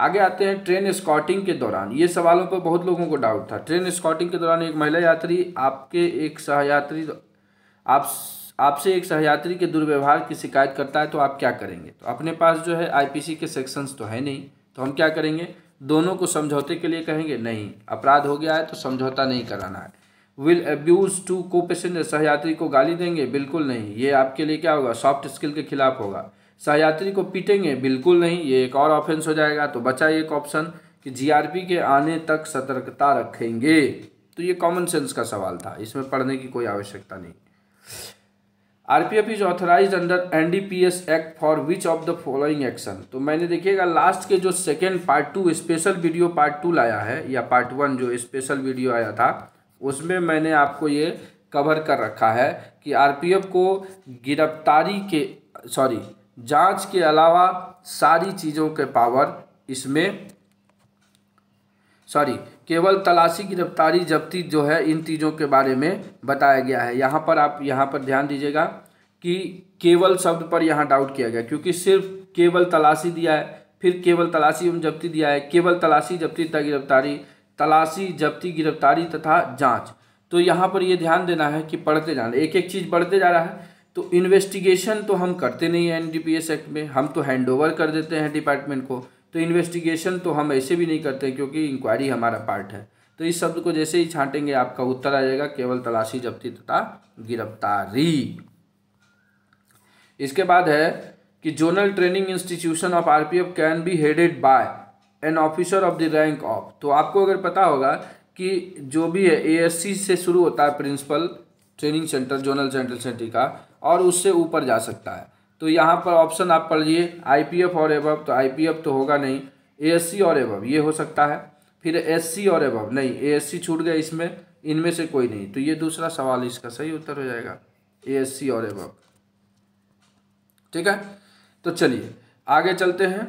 आगे आते हैं ट्रेन स्कॉटिंग के दौरान ये सवालों पर बहुत लोगों को डाउट था ट्रेन स्कॉटिंग के दौरान एक महिला यात्री आपके एक सहयात्री आप आपसे एक सहयात्री के दुर्व्यवहार की शिकायत करता है तो आप क्या करेंगे तो अपने पास जो है आईपीसी के सेक्शंस तो है नहीं तो हम क्या करेंगे दोनों को समझौते के लिए कहेंगे नहीं अपराध हो गया है तो समझौता नहीं कराना है विल एब्यूज़ टू को पैसेंजर सहयात्री को गाली देंगे बिल्कुल नहीं ये आपके लिए क्या होगा सॉफ्ट स्किल के खिलाफ होगा सहयात्री को पीटेंगे बिल्कुल नहीं ये एक और ऑफेंस हो जाएगा तो बचा एक ऑप्शन कि जीआरपी के आने तक सतर्कता रखेंगे तो ये कॉमन सेंस का सवाल था इसमें पढ़ने की कोई आवश्यकता नहीं RPF is authorize under NDPS act for which of the following action तो मैंने देखिएगा लास्ट के जो second part two special video part two लाया है या पार्ट वन जो स्पेशल वीडियो आया था उसमें मैंने आपको ये कवर कर रखा है कि आरपीएफ को गिरफ्तारी के सॉरी जांच के अलावा सारी चीज़ों के पावर इसमें सॉरी केवल तलाशी गिरफ्तारी जब्ती जो है इन चीज़ों के बारे में बताया गया है यहाँ पर आप यहाँ पर ध्यान दीजिएगा कि केवल शब्द पर यहाँ डाउट किया गया क्योंकि सिर्फ केवल तलाशी दिया है फिर केवल तलाशी एवं जब्ती दिया है केवल तलाशी जब्ती तक गिरफ्तारी तलाशी जब्ती गिरफ्तारी तथा जांच तो यहाँ पर ये ध्यान देना है कि पढ़ते जाना एक एक चीज़ बढ़ते जा रहा है तो इन्वेस्टिगेशन तो हम करते नहीं है एनडीपीएस एक्ट में हम तो हैंड ओवर कर देते हैं डिपार्टमेंट को तो इन्वेस्टिगेशन तो हम ऐसे भी नहीं करते क्योंकि इंक्वायरी हमारा पार्ट है तो इस शब्द को जैसे ही छांटेंगे आपका उत्तर आ जाएगा केवल तलाशी जब्ती तथा गिरफ्तारी इसके बाद है कि zonal training institution of RPF can be headed by an officer of the rank of तो आपको अगर पता होगा कि जो भी है ए से शुरू होता है principal training centre zonal central centre का और उससे ऊपर जा सकता है तो यहाँ पर ऑप्शन आप पढ़ पी एफ और एबव तो एफ तो होगा नहीं सी और एबव ये हो सकता है फिर सी और एबव नहीं सी छूट गया इसमें इनमें से कोई नहीं तो ये दूसरा सवाल इसका सही उत्तर हो जाएगा सी और एबव ठीक है तो चलिए आगे चलते हैं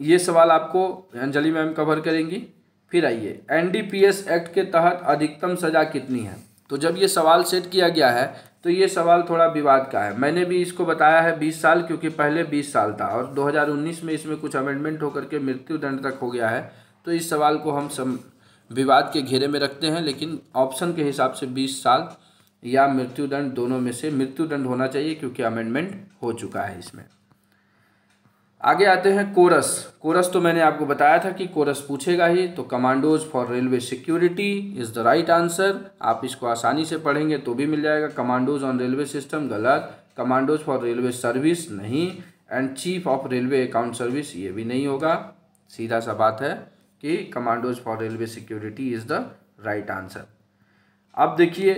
ये सवाल आपको अंजलि मैम कवर करेंगी फिर आइए एनडीपीएस एक्ट के तहत अधिकतम सज़ा कितनी है तो जब ये सवाल सेट किया गया है तो ये सवाल थोड़ा विवाद का है मैंने भी इसको बताया है 20 साल क्योंकि पहले 20 साल था और 2019 में इसमें कुछ अमेंडमेंट होकर के मृत्युदंड तक हो गया है तो इस सवाल को हम सम विवाद के घेरे में रखते हैं लेकिन ऑप्शन के हिसाब से बीस साल या मृत्युदंड दोनों में से मृत्युदंड होना चाहिए क्योंकि अमेंडमेंट हो चुका है इसमें आगे आते हैं कोरस कोरस तो मैंने आपको बताया था कि कोरस पूछेगा ही तो commandos for railway security is the right answer आप इसको आसानी से पढ़ेंगे तो भी मिल जाएगा कमांडोज ऑन रेलवे सिस्टम गलत कमांडोज फॉर रेलवे सर्विस नहीं and chief of railway account service ये भी नहीं होगा सीधा सा बात है कि commandos for railway security is the right answer अब देखिए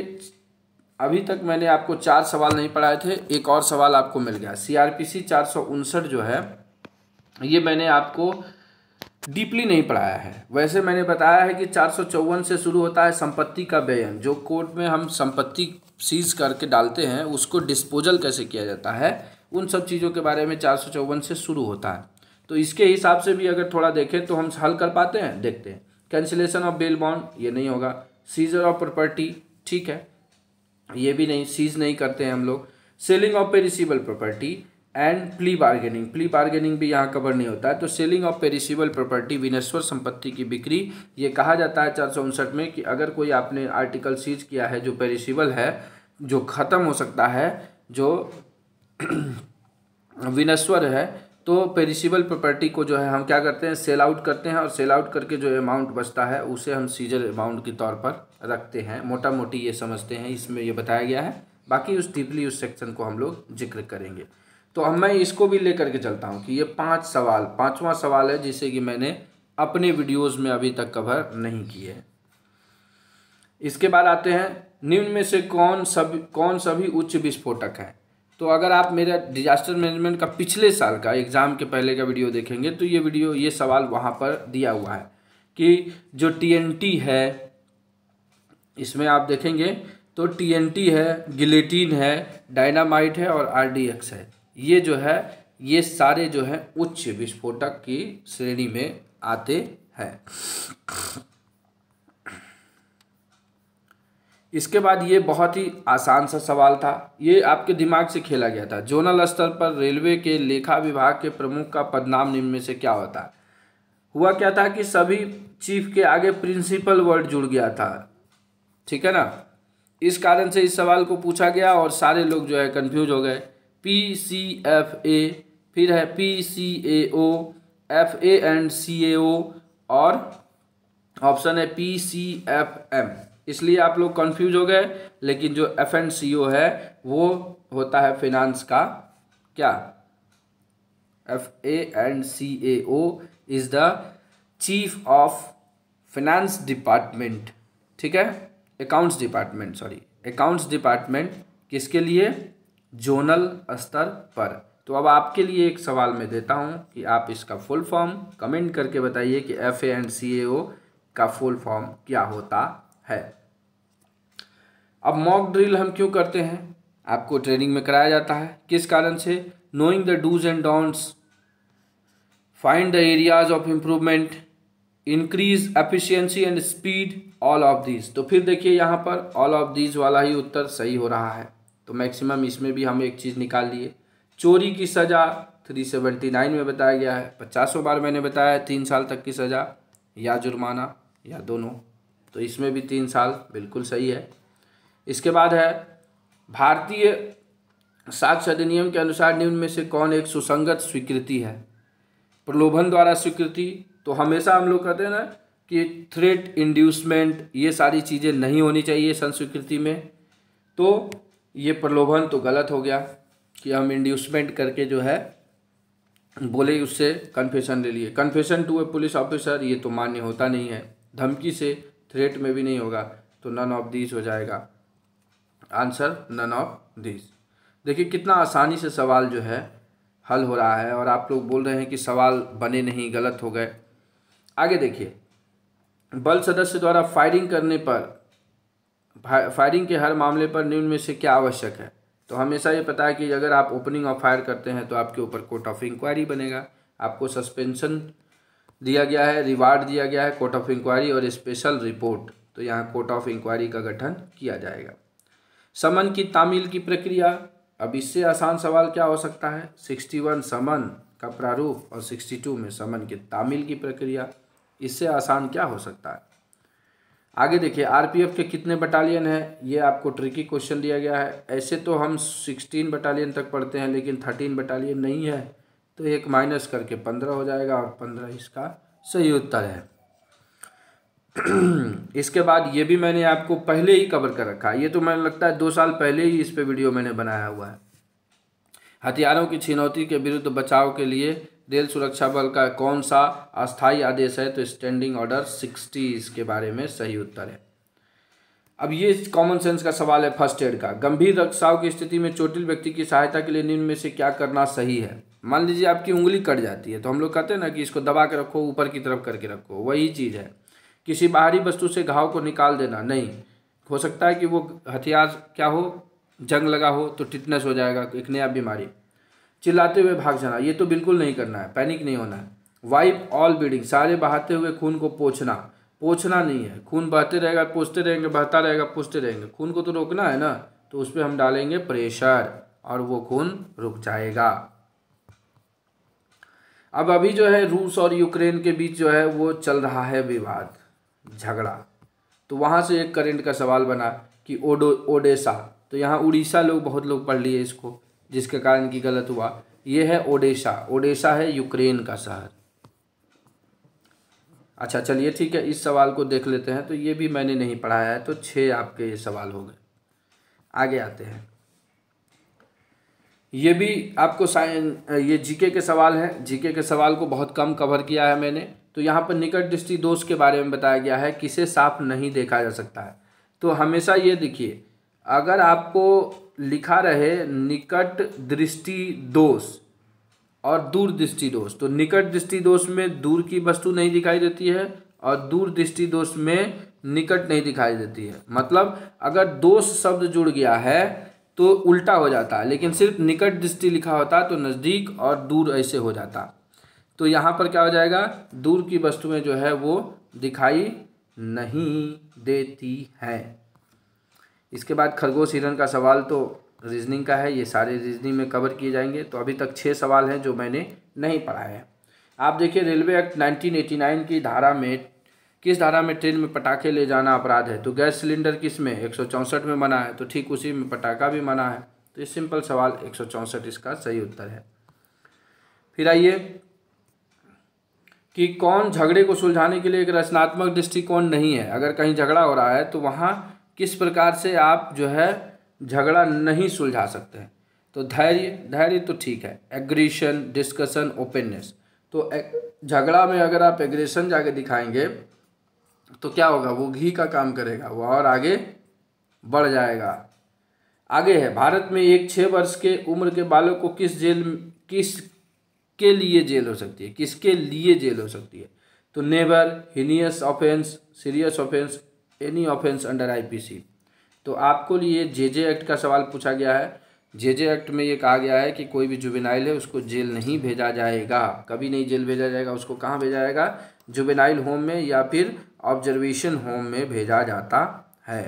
अभी तक मैंने आपको चार सवाल नहीं पढ़ाए थे एक और सवाल आपको मिल गया सी चार सौ उनसठ जो है ये मैंने आपको डीपली नहीं पढ़ाया है वैसे मैंने बताया है कि चार से शुरू होता है संपत्ति का व्ययन जो कोर्ट में हम संपत्ति सीज करके डालते हैं उसको डिस्पोजल कैसे किया जाता है उन सब चीज़ों के बारे में चार से शुरू होता है तो इसके हिसाब से भी अगर थोड़ा देखें तो हम हल कर पाते हैं देखते हैं कैंसिलेशन ऑफ बेल बॉन्ड ये नहीं होगा सीजर ऑफ प्रॉपर्टी ठीक है ये भी नहीं सीज नहीं करते हैं हम लोग selling of perishable property and plea bargaining plea bargaining भी यहाँ कवर नहीं होता है तो सेलिंग ऑफ पेरिसिबल प्रॉपर्टी विनेश्वर संपत्ति की बिक्री ये कहा जाता है चार में कि अगर कोई आपने आर्टिकल सीज किया है जो पेरिसिबल है जो ख़त्म हो सकता है जो विनेश्वर है तो पेरिसिबल प्रॉपर्टी को जो है हम क्या करते हैं सेल आउट करते हैं और सेल आउट करके जो अमाउंट बचता है उसे हम सीजर अमाउंट के तौर पर रखते हैं मोटा मोटी ये समझते हैं इसमें ये बताया गया है बाकी उस डीपली उस सेक्शन को हम लोग जिक्र करेंगे तो अब मैं इसको भी लेकर के चलता हूँ कि ये पांच सवाल पांचवा सवाल है जिसे कि मैंने अपने वीडियोस में अभी तक कवर नहीं किए है इसके बाद आते हैं निम्न में से कौन सब कौन सभी उच्च विस्फोटक हैं तो अगर आप मेरा डिजास्टर मैनेजमेंट का पिछले साल का एग्ज़ाम के पहले का वीडियो देखेंगे तो ये वीडियो ये सवाल वहाँ पर दिया हुआ है कि जो टी है इसमें आप देखेंगे तो टी है गिलेटिन है डायनामाइट है और आर है ये जो है ये सारे जो है उच्च विस्फोटक की श्रेणी में आते हैं इसके बाद ये बहुत ही आसान सा सवाल था ये आपके दिमाग से खेला गया था जोनल स्तर पर रेलवे के लेखा विभाग के प्रमुख का पदनाम निम्न में से क्या होता है हुआ क्या था कि सभी चीफ के आगे प्रिंसिपल वर्ड जुड़ गया था ठीक है ना इस कारण से इस सवाल को पूछा गया और सारे लोग जो है कंफ्यूज हो गए पी सी एफ ए फिर है P C A O F A and C A O और ऑप्शन है पी सी एफ एम इसलिए आप लोग कंफ्यूज हो गए लेकिन जो एफ एंड सी ओ है वो होता है फिनांस का क्या F A and C A O is the chief of finance department ठीक है accounts department sorry accounts department किसके लिए जोनल स्तर पर तो अब आपके लिए एक सवाल मैं देता हूँ कि आप इसका फुल फॉर्म कमेंट करके बताइए कि एफ एंड सी ए ओ का फुल फॉर्म क्या होता है अब मॉक ड्रिल हम क्यों करते हैं आपको ट्रेनिंग में कराया जाता है किस कारण से knowing the dos and don'ts find the areas of improvement increase efficiency and speed all of these तो फिर देखिए यहाँ पर ऑल ऑफ दीज वाला ही उत्तर सही हो रहा है तो मैक्सिमम इसमें भी हम एक चीज़ निकाल लिए चोरी की सज़ा थ्री सेवेंटी नाइन में बताया गया है पचासों बार मैंने बताया है तीन साल तक की सज़ा या जुर्माना या दोनों तो इसमें भी तीन साल बिल्कुल सही है इसके बाद है भारतीय साक्ष्य अधिनियम के अनुसार निम्न में से कौन एक सुसंगत स्वीकृति है प्रलोभन द्वारा स्वीकृति तो हमेशा हम लोग कहते हैं ना कि थ्रेट इंड्यूसमेंट ये सारी चीज़ें नहीं होनी चाहिए संस्वीकृति में तो ये प्रलोभन तो गलत हो गया कि हम इंड्यूसमेंट करके जो है बोले उससे कन्फेशन ले लिए confession to a police officer ये तो मान्य होता नहीं है धमकी से थ्रेट में भी नहीं होगा तो नन ऑफ दीज हो जाएगा आंसर नन ऑफ दीज देखिए कितना आसानी से सवाल जो है हल हो रहा है और आप लोग बोल रहे हैं कि सवाल बने नहीं गलत हो गए आगे देखिए बल सदस्य द्वारा फायरिंग करने पर फायरिंग के हर मामले पर निम्न में से क्या आवश्यक है तो हमेशा ये पता है कि अगर आप ओपनिंग ऑफ फायर करते हैं तो आपके ऊपर कोर्ट ऑफ इंक्वायरी बनेगा आपको सस्पेंशन दिया गया है रिवार्ड दिया गया है कोर्ट ऑफ इंक्वायरी और स्पेशल रिपोर्ट तो यहाँ कोर्ट ऑफ इंक्वायरी का गठन किया जाएगा समन की तामील की प्रक्रिया अब इससे आसान सवाल क्या हो सकता है सिक्सटी वन समन का प्रारूप और सिक्सटी टू में समन की तामील की प्रक्रिया इससे आसान क्या हो सकता है आगे देखिए आरपीएफ के कितने बटालियन है ये आपको ट्रिकी क्वेश्चन दिया गया है ऐसे तो हम सिक्सटीन बटालियन तक पढ़ते हैं लेकिन थर्टीन बटालियन नहीं है तो एक माइनस करके पंद्रह हो जाएगा और पंद्रह इसका सही उत्तर है इसके बाद ये भी मैंने आपको पहले ही कवर कर रखा है ये तो मैंने लगता है दो साल पहले ही इस पर वीडियो मैंने बनाया हुआ है हथियारों की चुनौती के विरुद्ध बचाव के लिए रेल सुरक्षा बल का कौन सा अस्थाई आदेश है तो स्टैंडिंग ऑर्डर सिक्सटी इसके बारे में सही उत्तर है अब ये कॉमन सेंस का सवाल है फर्स्ट एड का गंभीर रक्षाव की स्थिति में चोटिल व्यक्ति की सहायता के लिए निम्न में से क्या करना सही है मान लीजिए आपकी उंगली कट जाती है तो हम लोग कहते हैं ना कि इसको दबा के रखो ऊपर की तरफ करके रखो वही चीज़ है किसी बाहरी वस्तु से घाव को निकाल देना नहीं हो सकता है कि वो हथियार क्या हो जंग लगा हो तो टिटनेस हो जाएगा एक नया बीमारी चिल्लाते हुए भाग जाना ये तो बिल्कुल नहीं करना है पैनिक नहीं होना है वाइप ऑल ब्लीडिंग सारे बहाते हुए खून को पोछना पोछना नहीं है खून बहते रहेगा पोछते रहेंगे बहता रहेगा पोछते रहेंगे खून को तो रोकना है ना तो उस पर हम डालेंगे प्रेशर और वो खून रुक जाएगा अब अभी जो है रूस और यूक्रेन के बीच जो है वो चल रहा है विवाद झगड़ा तो वहाँ से एक करंट का सवाल बना कि ओडो ओडेसा तो यहाँ उड़ीसा लोग बहुत लोग पढ़ लिए इसको जिसके कारण कि गलत हुआ ये है ओडेशा ओडेशा है यूक्रेन का शहर अच्छा चलिए ठीक है इस सवाल को देख लेते हैं तो ये भी मैंने नहीं पढ़ाया है तो छः आपके ये सवाल हो गए आगे आते हैं ये भी आपको साइन ये जीके के सवाल हैं जीके के सवाल को बहुत कम कवर किया है मैंने तो यहाँ पर निकट दृष्टि दोष के बारे में बताया गया है किसे साफ नहीं देखा जा सकता है तो हमेशा ये देखिए अगर आपको लिखा रहे निकट दृष्टि दोष और दूर दृष्टि दोष तो निकट दृष्टि दोष में दूर की वस्तु नहीं दिखाई देती है और दूर दृष्टि दोष में निकट नहीं दिखाई देती है मतलब अगर दोष शब्द जुड़ गया है तो उल्टा हो जाता है लेकिन सिर्फ निकट दृष्टि लिखा होता तो नज़दीक और दूर ऐसे हो जाता तो यहाँ पर क्या हो जाएगा दूर की वस्तुएँ जो है वो दिखाई नहीं देती हैं इसके बाद खरगोश हिरन का सवाल तो रीजनिंग का है ये सारे रीजनिंग में कवर किए जाएंगे तो अभी तक छः सवाल हैं जो मैंने नहीं पढ़ा है आप देखिए रेलवे एक्ट नाइनटीन की धारा में किस धारा में ट्रेन में पटाखे ले जाना अपराध है तो गैस सिलेंडर किस में एक में मना है तो ठीक उसी में पटाखा भी मना है तो ये सिंपल सवाल एक इसका सही उत्तर है फिर आइए कि कौन झगड़े को सुलझाने के लिए एक रचनात्मक दृष्टिकोण नहीं है अगर कहीं झगड़ा हो रहा है तो वहाँ किस प्रकार से आप जो है झगड़ा नहीं सुलझा सकते हैं तो धैर्य धैर्य तो ठीक है एग्रीशन डिस्कशन ओपननेस तो झगड़ा में अगर आप एग्रेशन जाके दिखाएंगे तो क्या होगा वो घी का काम करेगा वो और आगे बढ़ जाएगा आगे है भारत में एक छः वर्ष के उम्र के बालक को किस जेल किस के लिए जेल हो सकती है किसके लिए जेल हो सकती है तो नेबर heinous offence serious offence any offence under IPC तो आपको लिए जे जे एक्ट का सवाल पूछा गया है जे जे एक्ट में ये कहा गया है कि कोई भी जुबेनाइल है उसको जेल नहीं भेजा जाएगा कभी नहीं जेल भेजा जाएगा उसको कहाँ भेजा जाएगा जुबेनाइल होम में या फिर ऑब्जर्वेशन होम में भेजा जाता है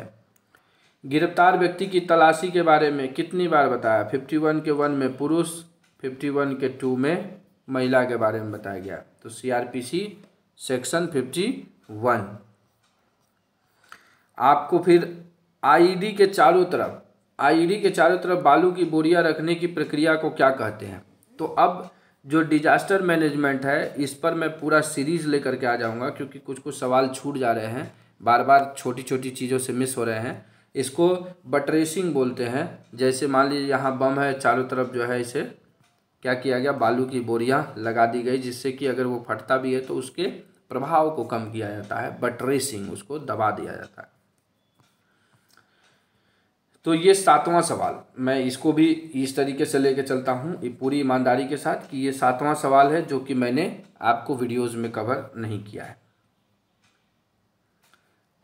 गिरफ्तार व्यक्ति की तलाशी के बारे में कितनी बार बताया फिफ्टी वन के वन में पुरुष फिफ्टी वन के टू में महिला के बारे में बताया गया तो सी सेक्शन फिफ्टी वन आपको फिर आईडी के चारों तरफ आईडी के चारों तरफ बालू की बोरियां रखने की प्रक्रिया को क्या कहते हैं तो अब जो डिजास्टर मैनेजमेंट है इस पर मैं पूरा सीरीज लेकर के आ जाऊंगा क्योंकि कुछ कुछ सवाल छूट जा रहे हैं बार बार छोटी छोटी चीज़ों से मिस हो रहे हैं इसको बटरेसिंग बोलते हैं जैसे मान लीजिए यहाँ बम है चारों तरफ जो है इसे क्या किया गया बालू की बोरियाँ लगा दी गई जिससे कि अगर वो फटता भी है तो उसके प्रभाव को कम किया जाता है बटरेसिंग उसको दबा दिया जाता है तो ये सातवां सवाल मैं इसको भी इस तरीके से लेके चलता हूँ पूरी ईमानदारी के साथ कि ये सातवां सवाल है जो कि मैंने आपको वीडियोस में कवर नहीं किया है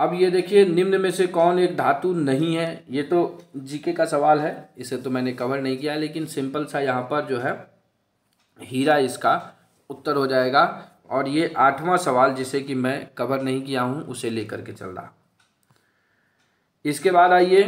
अब ये देखिए निम्न में से कौन एक धातु नहीं है ये तो जीके का सवाल है इसे तो मैंने कवर नहीं किया लेकिन सिंपल सा यहाँ पर जो है हीरा इसका उत्तर हो जाएगा और ये आठवां सवाल जिसे कि मैं कवर नहीं किया हूँ उसे लेकर के चल रहा इसके बाद आइए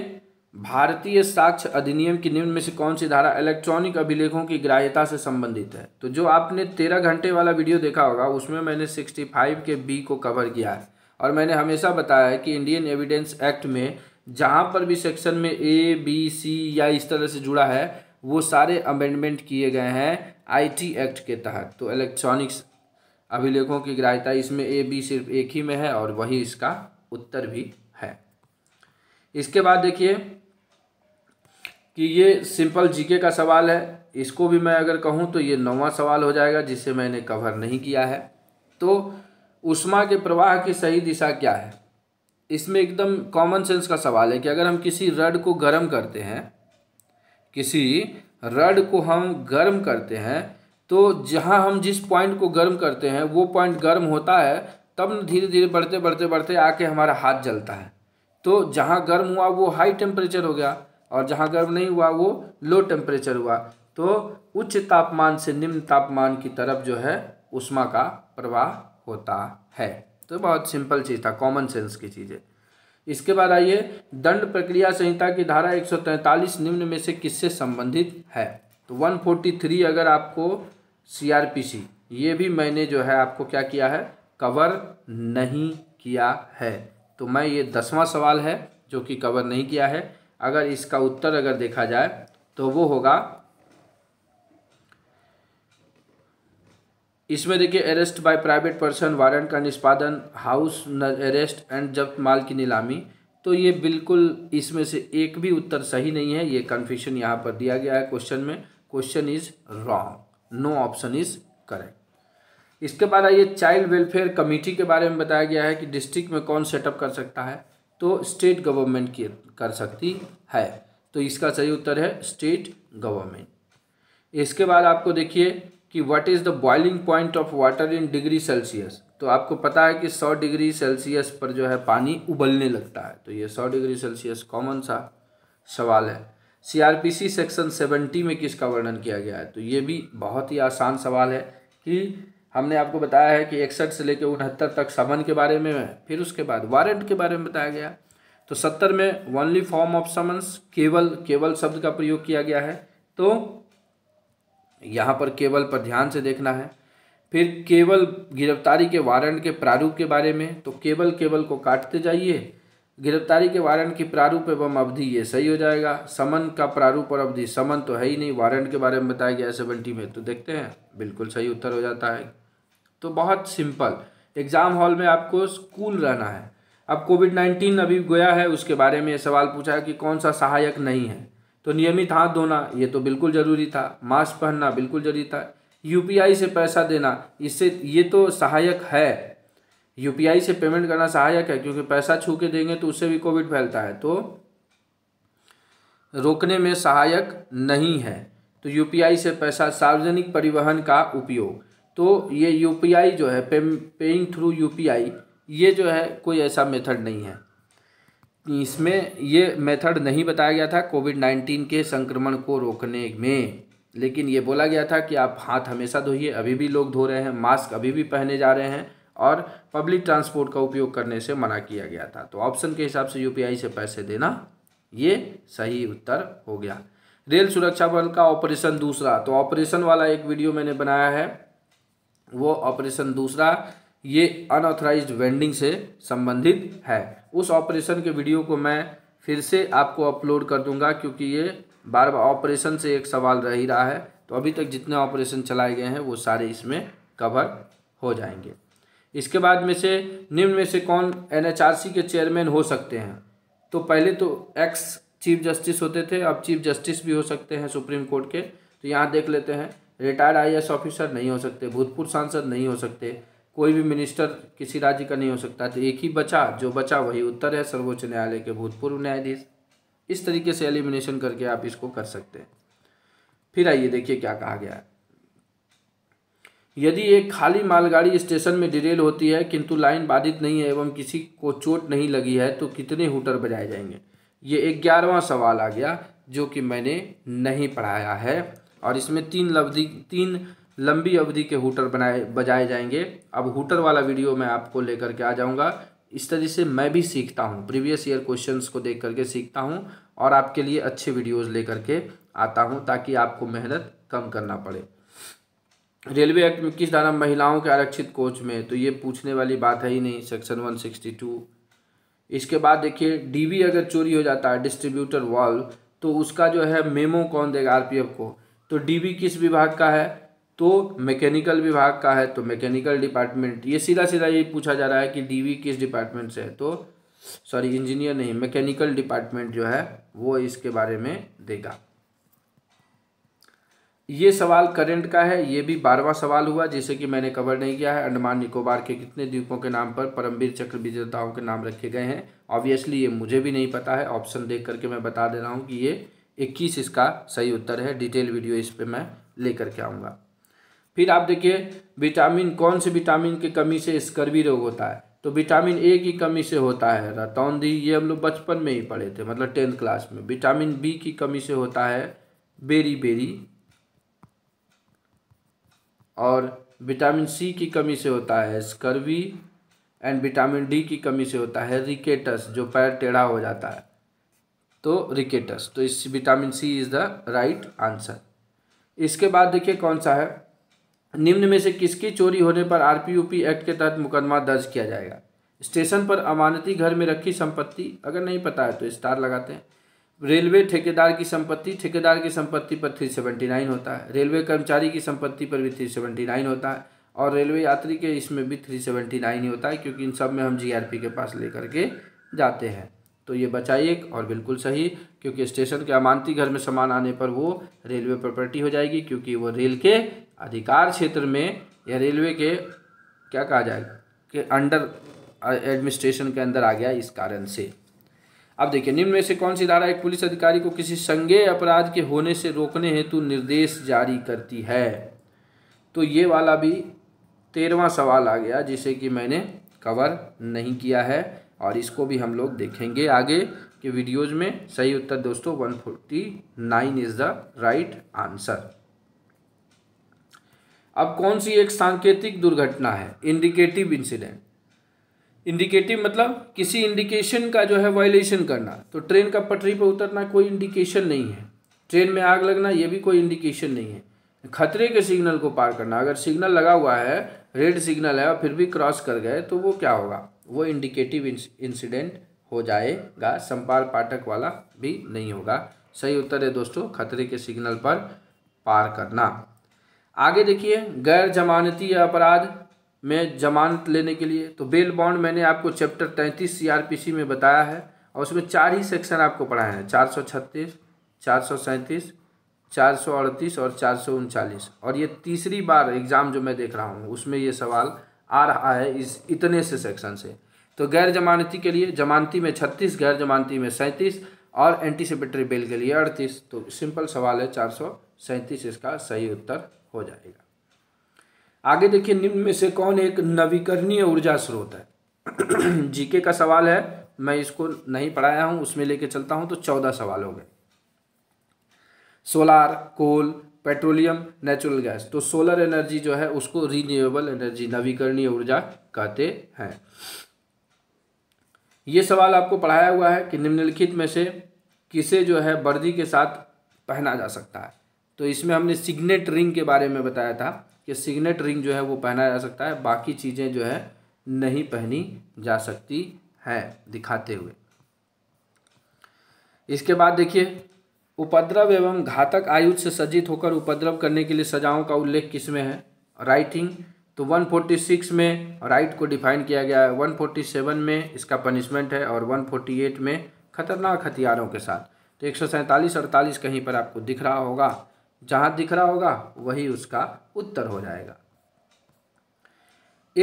भारतीय साक्ष्य अधिनियम की निम्न में से कौन सी धारा इलेक्ट्रॉनिक अभिलेखों की ग्राह्यता से संबंधित है तो जो आपने तेरह घंटे वाला वीडियो देखा होगा उसमें मैंने सिक्सटी फाइव के बी को कवर किया है और मैंने हमेशा बताया है कि इंडियन एविडेंस एक्ट में जहाँ पर भी सेक्शन में ए बी सी या इस तरह से जुड़ा है वो सारे अमेंडमेंट किए गए हैं आई एक्ट के तहत तो इलेक्ट्रॉनिक्स अभिलेखों की ग्राह्यता इसमें ए बी सिर्फ एक ही में है और वही इसका उत्तर भी है इसके बाद देखिए कि ये सिंपल जीके का सवाल है इसको भी मैं अगर कहूँ तो ये नौवा सवाल हो जाएगा जिसे मैंने कवर नहीं किया है तो उष्मा के प्रवाह की सही दिशा क्या है इसमें एकदम कॉमन सेंस का सवाल है कि अगर हम किसी रड को गर्म करते हैं किसी रड को हम गर्म करते हैं तो जहाँ हम जिस पॉइंट को गर्म करते हैं वो पॉइंट गर्म होता है तब धीरे धीरे बढ़ते बढ़ते बढ़ते आके हमारा हाथ जलता है तो जहाँ गर्म हुआ वो हाई टेम्परेचर हो गया और जहाँ गर्म नहीं हुआ वो लो टेम्परेचर हुआ तो उच्च तापमान से निम्न तापमान की तरफ जो है उष्मा का प्रवाह होता है तो बहुत सिंपल चीज़ था कॉमन सेंस की चीज़ है इसके बाद आइए दंड प्रक्रिया संहिता की धारा 143 निम्न में से किससे संबंधित है तो 143 अगर आपको सीआरपीसी ये भी मैंने जो है आपको क्या किया है कवर नहीं किया है तो मैं ये दसवां सवाल है जो कि कवर नहीं किया है अगर इसका उत्तर अगर देखा जाए तो वो होगा इसमें देखिए arrest by private person warrant का निष्पादन हाउस अरेस्ट एंड जब्त माल की नीलामी तो ये बिल्कुल इसमें से एक भी उत्तर सही नहीं है ये कन्फ्यूशन यहाँ पर दिया गया है क्वेश्चन में question is wrong no option is correct इसके बाद आइए चाइल्ड वेलफेयर कमेटी के बारे में बताया गया है कि डिस्ट्रिक्ट में कौन सेटअप कर सकता है तो स्टेट गवर्नमेंट की कर सकती है तो इसका सही उत्तर है स्टेट गवर्नमेंट इसके बाद आपको देखिए कि what is the boiling point of water in degree Celsius तो आपको पता है कि सौ डिग्री सेल्सियस पर जो है पानी उबलने लगता है तो ये सौ डिग्री सेल्सियस कॉमन सा सवाल है सीआरपीसी सेक्शन सेवेंटी में किसका वर्णन किया गया है तो ये भी बहुत ही आसान सवाल है कि हमने आपको बताया है कि इकसठ से लेकर उनहत्तर तक समन के बारे में फिर उसके बाद वारंट के बारे में बताया गया तो सत्तर में ओनली फॉर्म ऑफ समन्स केवल केवल शब्द का प्रयोग किया गया है तो यहाँ पर केवल पर ध्यान से देखना है फिर केवल गिरफ्तारी के वारंट के प्रारूप के बारे में तो केवल केवल को काटते जाइए गिरफ्तारी के वारंट की प्रारूप एवं अवधि ये सही हो जाएगा समन का प्रारूप और अवधि समन तो है ही नहीं वारंट के बारे में बताया गया सेवेंटी में तो देखते हैं बिल्कुल सही उत्तर हो जाता है तो बहुत सिंपल एग्ज़ाम हॉल में आपको स्कूल रहना है अब कोविड नाइन्टीन अभी गया है उसके बारे में ये सवाल पूछा है कि कौन सा सहायक नहीं है तो नियमित हाथ धोना ये तो बिल्कुल ज़रूरी था मास्क पहनना बिल्कुल ज़रूरी था यूपीआई से पैसा देना इससे ये तो सहायक है यूपीआई से पेमेंट करना सहायक है क्योंकि पैसा छू के देंगे तो उससे भी कोविड फैलता है तो रोकने में सहायक नहीं है तो यूपीआई से पैसा सार्वजनिक परिवहन का उपयोग तो ये यू जो है पे पेइंग थ्रू यू ये जो है कोई ऐसा मेथड नहीं है इसमें ये मेथड नहीं बताया गया था कोविड नाइन्टीन के संक्रमण को रोकने में लेकिन ये बोला गया था कि आप हाथ हमेशा धोइए अभी भी लोग धो रहे हैं मास्क अभी भी पहने जा रहे हैं और पब्लिक ट्रांसपोर्ट का उपयोग करने से मना किया गया था तो ऑप्शन के हिसाब से यूपीआई से पैसे देना ये सही उत्तर हो गया रेल सुरक्षा बल का ऑपरेशन दूसरा तो ऑपरेशन वाला एक वीडियो मैंने बनाया है वो ऑपरेशन दूसरा ये अनऑथराइज वेंडिंग से संबंधित है उस ऑपरेशन के वीडियो को मैं फिर से आपको अपलोड कर दूंगा क्योंकि ये बार बार ऑपरेशन से एक सवाल रह ही रहा है तो अभी तक जितने ऑपरेशन चलाए गए हैं वो सारे इसमें कवर हो जाएंगे इसके बाद में से निम्न में से कौन एन के चेयरमैन हो सकते हैं तो पहले तो एक्स चीफ जस्टिस होते थे अब चीफ जस्टिस भी हो सकते हैं सुप्रीम कोर्ट के तो यहाँ देख लेते हैं रिटायर्ड आई ऑफिसर नहीं हो सकते भूतपूर्व सांसद नहीं हो सकते कोई भी मिनिस्टर किसी राज्य का नहीं हो सकता तो एक ही बचा जो बचा वही उत्तर है सर्वोच्च न्यायालय के भूतपूर्व न्यायाधीश इस तरीके से एलिमिनेशन करके आप इसको कर सकते हैं फिर आइए देखिए क्या कहा गया है यदि एक खाली मालगाड़ी स्टेशन में डिरेल होती है किंतु लाइन बाधित नहीं है एवं किसी को चोट नहीं लगी है तो कितने हुटर बजाए जाएंगे ये ग्यारहवा सवाल आ गया जो कि मैंने नहीं पढ़ाया है और इसमें तीन लवधि तीन लंबी अवधि के हुटर बनाए बजाए जाएंगे अब हुटर वाला वीडियो मैं आपको लेकर के आ जाऊंगा इस तरह से मैं भी सीखता हूँ प्रीवियस ईयर क्वेश्चंस को देख करके सीखता हूँ और आपके लिए अच्छे वीडियोस लेकर के आता हूँ ताकि आपको मेहनत कम करना पड़े रेलवे एक्ट में किस धारा महिलाओं के आरक्षित कोच में तो ये पूछने वाली बात है ही नहीं सेक्शन वन सिक्सटी टू इसके बाद देखिए डी अगर चोरी हो जाता है डिस्ट्रीब्यूटर वॉल्व तो उसका जो है मेमो कौन देगा आर को तो डीबी किस विभाग का है तो मैकेनिकल विभाग का है तो मैकेनिकल डिपार्टमेंट ये सीधा सीधा ये पूछा जा रहा है कि डीबी किस डिपार्टमेंट से है तो सॉरी इंजीनियर नहीं मैकेनिकल डिपार्टमेंट जो है वो इसके बारे में देगा ये सवाल करंट का है ये भी बारहवा सवाल हुआ जिसे कि मैंने कवर नहीं किया है अंडमान निकोबार के कितने द्वीपों के नाम पर परमवीर चक्र विजेताओं के नाम रखे गए हैं ऑब्वियसली ये मुझे भी नहीं पता है ऑप्शन देख करके मैं बता दे रहा हूँ कि ये इक्कीस इसका सही उत्तर है डिटेल वीडियो इस पर मैं लेकर के आऊँगा फिर आप देखिए विटामिन कौन से विटामिन की कमी से स्कर्वी रोग होता है तो विटामिन ए की कमी से होता है रतौंदी ये हम लोग बचपन में ही पढ़े थे मतलब टेंथ क्लास में विटामिन बी की कमी से होता है बेरी बेरी और विटामिन सी की कमी से होता है स्कर्वी एंड विटामिन डी की कमी से होता है रिकेटस जो पैर टेढ़ा हो जाता है तो रिकेटस तो इस vitamin C is the right answer इसके बाद देखिए कौन सा है निम्न में से किसकी चोरी होने पर आर एक्ट के तहत मुकदमा दर्ज किया जाएगा स्टेशन पर अमानती घर में रखी संपत्ति अगर नहीं पता है तो स्टार लगाते हैं रेलवे ठेकेदार की संपत्ति ठेकेदार की संपत्ति पर थ्री सेवेंटी नाइन होता है रेलवे कर्मचारी की संपत्ति पर भी थ्री सेवेंटी नाइन होता है और रेलवे यात्री के इसमें भी थ्री सेवेंटी नाइन ही होता है क्योंकि इन सब में हम जीआरपी के पास लेकर के जाते हैं तो ये बचाइए और बिल्कुल सही क्योंकि स्टेशन के अमानती घर में सामान आने पर वो रेलवे प्रॉपर्टी हो जाएगी क्योंकि वो रेल के अधिकार क्षेत्र में या रेलवे के क्या कहा जाए के अंडर एडमिनिस्ट्रेशन के अंदर आ गया इस कारण से अब देखिए निम्न में से कौन सी धारा एक पुलिस अधिकारी को किसी संज्ञेय अपराध के होने से रोकने हेतु निर्देश जारी करती है तो ये वाला भी तेरहवा सवाल आ गया जिसे कि मैंने कवर नहीं किया है और इसको भी हम लोग देखेंगे आगे के वीडियोज़ में सही उत्तर दोस्तों one forty nine is the right answer अब कौन सी एक सांकेतिक दुर्घटना है इंडिकेटिव इंसिडेंट इंडिकेटिव मतलब किसी इंडिकेशन का जो है वायलेशन करना तो ट्रेन का पटरी पर उतरना कोई इंडिकेशन नहीं है ट्रेन में आग लगना यह भी कोई इंडिकेशन नहीं है खतरे के सिग्नल को पार करना अगर सिग्नल लगा हुआ है रेड सिग्नल है और फिर भी क्रॉस कर गए तो वो क्या होगा वो इंडिकेटिव इंसिडेंट हो जाएगा संपाल पाठक वाला भी नहीं होगा सही उत्तर है दोस्तों खतरे के सिग्नल पर पार करना आगे देखिए गैर जमानती अपराध में जमानत लेने के लिए तो बेल बॉन्ड मैंने आपको चैप्टर तैंतीस सी में बताया है और उसमें चार ही सेक्शन आपको पढ़ाए हैं चार सौ छत्तीस चार सौ सैंतीस चार सौ अड़तीस और चार सौ उनचालीस और ये तीसरी बार एग्ज़ाम जो मैं देख रहा हूँ उसमें ये सवाल आ रहा है इस इतने से सेक्शन से तो गैर जमानती के लिए जमानती में छत्तीस गैर जमानती में सैंतीस और एंटीसिपेटरी बेल के लिए अड़तीस तो सिंपल सवाल है चार सौ सैंतीस इसका सही उत्तर हो जाएगा आगे देखिए निम्न में से कौन एक नवीकरणीय ऊर्जा स्रोत है जीके का सवाल है मैं इसको नहीं पढ़ाया हूँ उसमें लेके चलता हूँ तो चौदह सवाल हो गए solar coal petroleum natural gas तो सोलर एनर्जी जो है उसको रीन्यूएबल एनर्जी नवीकरणीय ऊर्जा कहते हैं ये सवाल आपको पढ़ाया हुआ है कि निम्नलिखित में से किसे जो है वर्दी के साथ पहना जा सकता है तो इसमें हमने सिग्नेट रिंग के बारे में बताया था कि सिग्नेट रिंग जो है वो पहना जा सकता है बाकी चीज़ें जो है नहीं पहनी जा सकती हैं दिखाते हुए इसके बाद देखिए उपद्रव एवं घातक आयु से सज्जित होकर उपद्रव करने के लिए सजाओं का उल्लेख किसमें है राइटिंग तो 146 में राइट को डिफाइन किया गया है 147 में इसका पनिशमेंट है और 148 में खतरनाक हथियारों के साथ तो एक सौ अड़तालीस कहीं पर आपको दिख रहा होगा जहाँ दिख रहा होगा वही उसका उत्तर हो जाएगा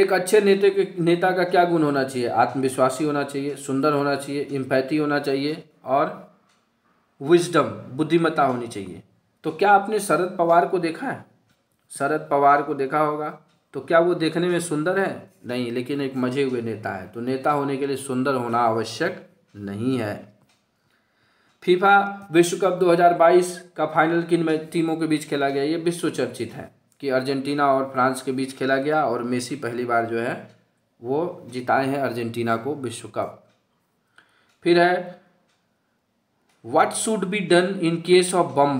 एक अच्छे नेता के नेता का क्या गुण होना चाहिए आत्मविश्वासी होना चाहिए सुंदर होना चाहिए इम्पैथी होना चाहिए और विजडम बुद्धिमत्ता होनी चाहिए तो क्या आपने शरद पवार को देखा है शरद पवार को देखा होगा तो क्या वो देखने में सुंदर है नहीं लेकिन एक मजे हुए नेता है तो नेता होने के लिए सुंदर होना आवश्यक नहीं है फीफा विश्व कप 2022 का फाइनल किन टीमों के बीच खेला गया ये विश्व चर्चित है कि अर्जेंटीना और फ्रांस के बीच खेला गया और मेसी पहली बार जो है वो जिताए हैं अर्जेंटीना को विश्व कप फिर है what should be done in case of bomb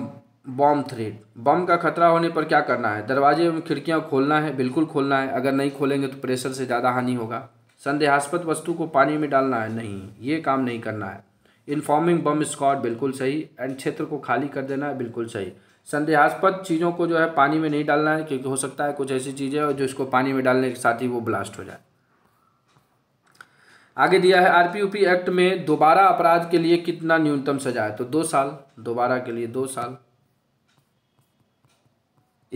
bomb threat bomb का खतरा होने पर क्या करना है दरवाजे एवं खिड़कियाँ खोलना है बिल्कुल खोलना है अगर नहीं खोलेंगे तो प्रेशर से ज़्यादा हानि होगा संदेहास्पद वस्तु को पानी में डालना है नहीं ये काम नहीं करना है इन्फॉर्मिंग बम स्क्वाड बिल्कुल सही एंड क्षेत्र को खाली कर देना है बिल्कुल सही संदेहास्पद चीज़ों को जो है पानी में नहीं डालना है क्योंकि हो सकता है कुछ ऐसी चीज़ें जो इसको पानी में डालने के साथ ही वो ब्लास्ट हो जाए आगे दिया है आरपीयूपी एक्ट में दोबारा अपराध के लिए कितना न्यूनतम सजा है तो दो साल दोबारा के लिए दो साल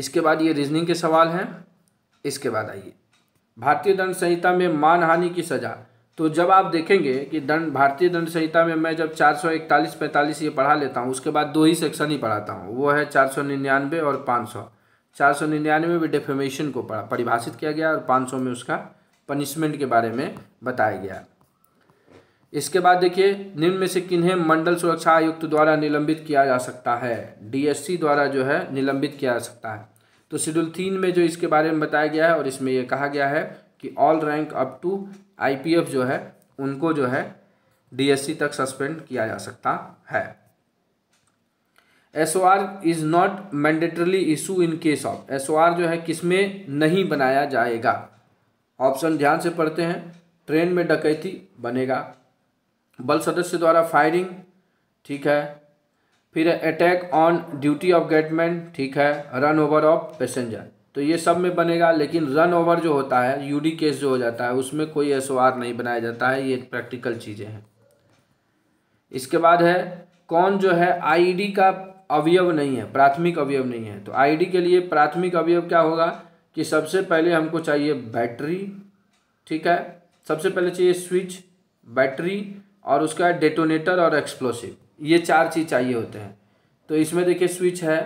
इसके बाद ये रीजनिंग के सवाल हैं इसके बाद आइए भारतीय दंड संहिता में मानहानि की सजा तो जब आप देखेंगे कि दंड भारतीय दंड संहिता में मैं जब चार सौ इकतालीस पैंतालीस ये पढ़ा लेता हूँ उसके बाद दो ही सेक्शन ही पढ़ाता हूँ वो है चार सौ निन्यानवे और पाँच सौ चार सौ निन्यानवे में डेफेमेशन को पढ़ा परिभाषित किया गया और पाँच सौ में उसका पनिशमेंट के बारे में बताया गया इसके बाद देखिए निम्न में से किन्हें मंडल सुरक्षा आयुक्त द्वारा निलंबित किया जा सकता है डीएससी द्वारा जो है निलंबित किया जा सकता है तो शेड्यूल तीन में जो इसके बारे में बताया गया है और इसमें यह कहा गया है कि all rank up to IPF जो है उनको जो है डीएससी तक सस्पेंड किया जा सकता है S O R is not mandatorily issue in case of S O R जो है किसमें नहीं बनाया जाएगा ऑप्शन ध्यान से पढ़ते हैं ट्रेन में डकैती बनेगा बल सदस्य द्वारा फायरिंग ठीक है फिर attack on duty of gateman ठीक है रन ओवर ऑफ पैसेंजर तो ये सब में बनेगा लेकिन रन ओवर जो होता है यूडी केस जो हो जाता है उसमें कोई एस नहीं बनाया जाता है ये प्रैक्टिकल चीज़ें हैं इसके बाद है कौन जो है आईडी का अवयव नहीं है प्राथमिक अवयव नहीं है तो आईडी के लिए प्राथमिक अवयव क्या होगा कि सबसे पहले हमको चाहिए बैटरी ठीक है सबसे पहले चाहिए स्विच बैटरी और उसका डेटोनेटर और एक्सप्लोसिव ये चार चीज़ चाहिए होते हैं तो इसमें देखिए स्विच है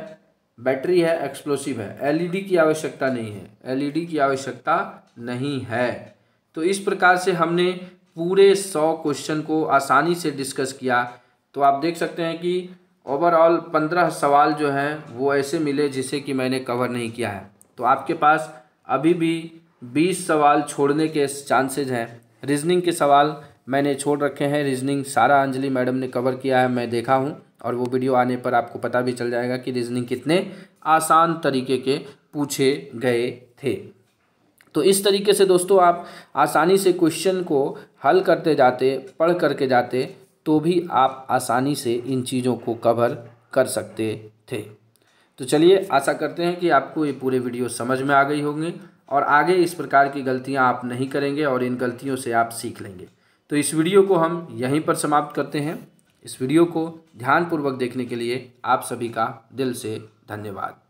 बैटरी है एक्सप्लोसिव है एलईडी e की आवश्यकता नहीं है एलईडी e की आवश्यकता नहीं है तो इस प्रकार से हमने पूरे सौ क्वेश्चन को आसानी से डिस्कस किया तो आप देख सकते हैं कि ओवरऑल पंद्रह सवाल जो हैं वो ऐसे मिले जिसे कि मैंने कवर नहीं किया है तो आपके पास अभी भी बीस सवाल छोड़ने के चांसेज हैं रीजनिंग के सवाल मैंने छोड़ रखे हैं रीजनिंग सारा अंजलि मैडम ने कवर किया है मैं देखा हूँ और वो वीडियो आने पर आपको पता भी चल जाएगा कि रीजनिंग कितने आसान तरीके के पूछे गए थे तो इस तरीके से दोस्तों आप आसानी से क्वेश्चन को हल करते जाते पढ़ करके जाते तो भी आप आसानी से इन चीज़ों को कवर कर सकते थे तो चलिए आशा करते हैं कि आपको ये पूरे वीडियो समझ में आ गई होंगी और आगे इस प्रकार की गलतियाँ आप नहीं करेंगे और इन गलतियों से आप सीख लेंगे तो इस वीडियो को हम यहीं पर समाप्त करते हैं इस वीडियो को ध्यानपूर्वक देखने के लिए आप सभी का दिल से धन्यवाद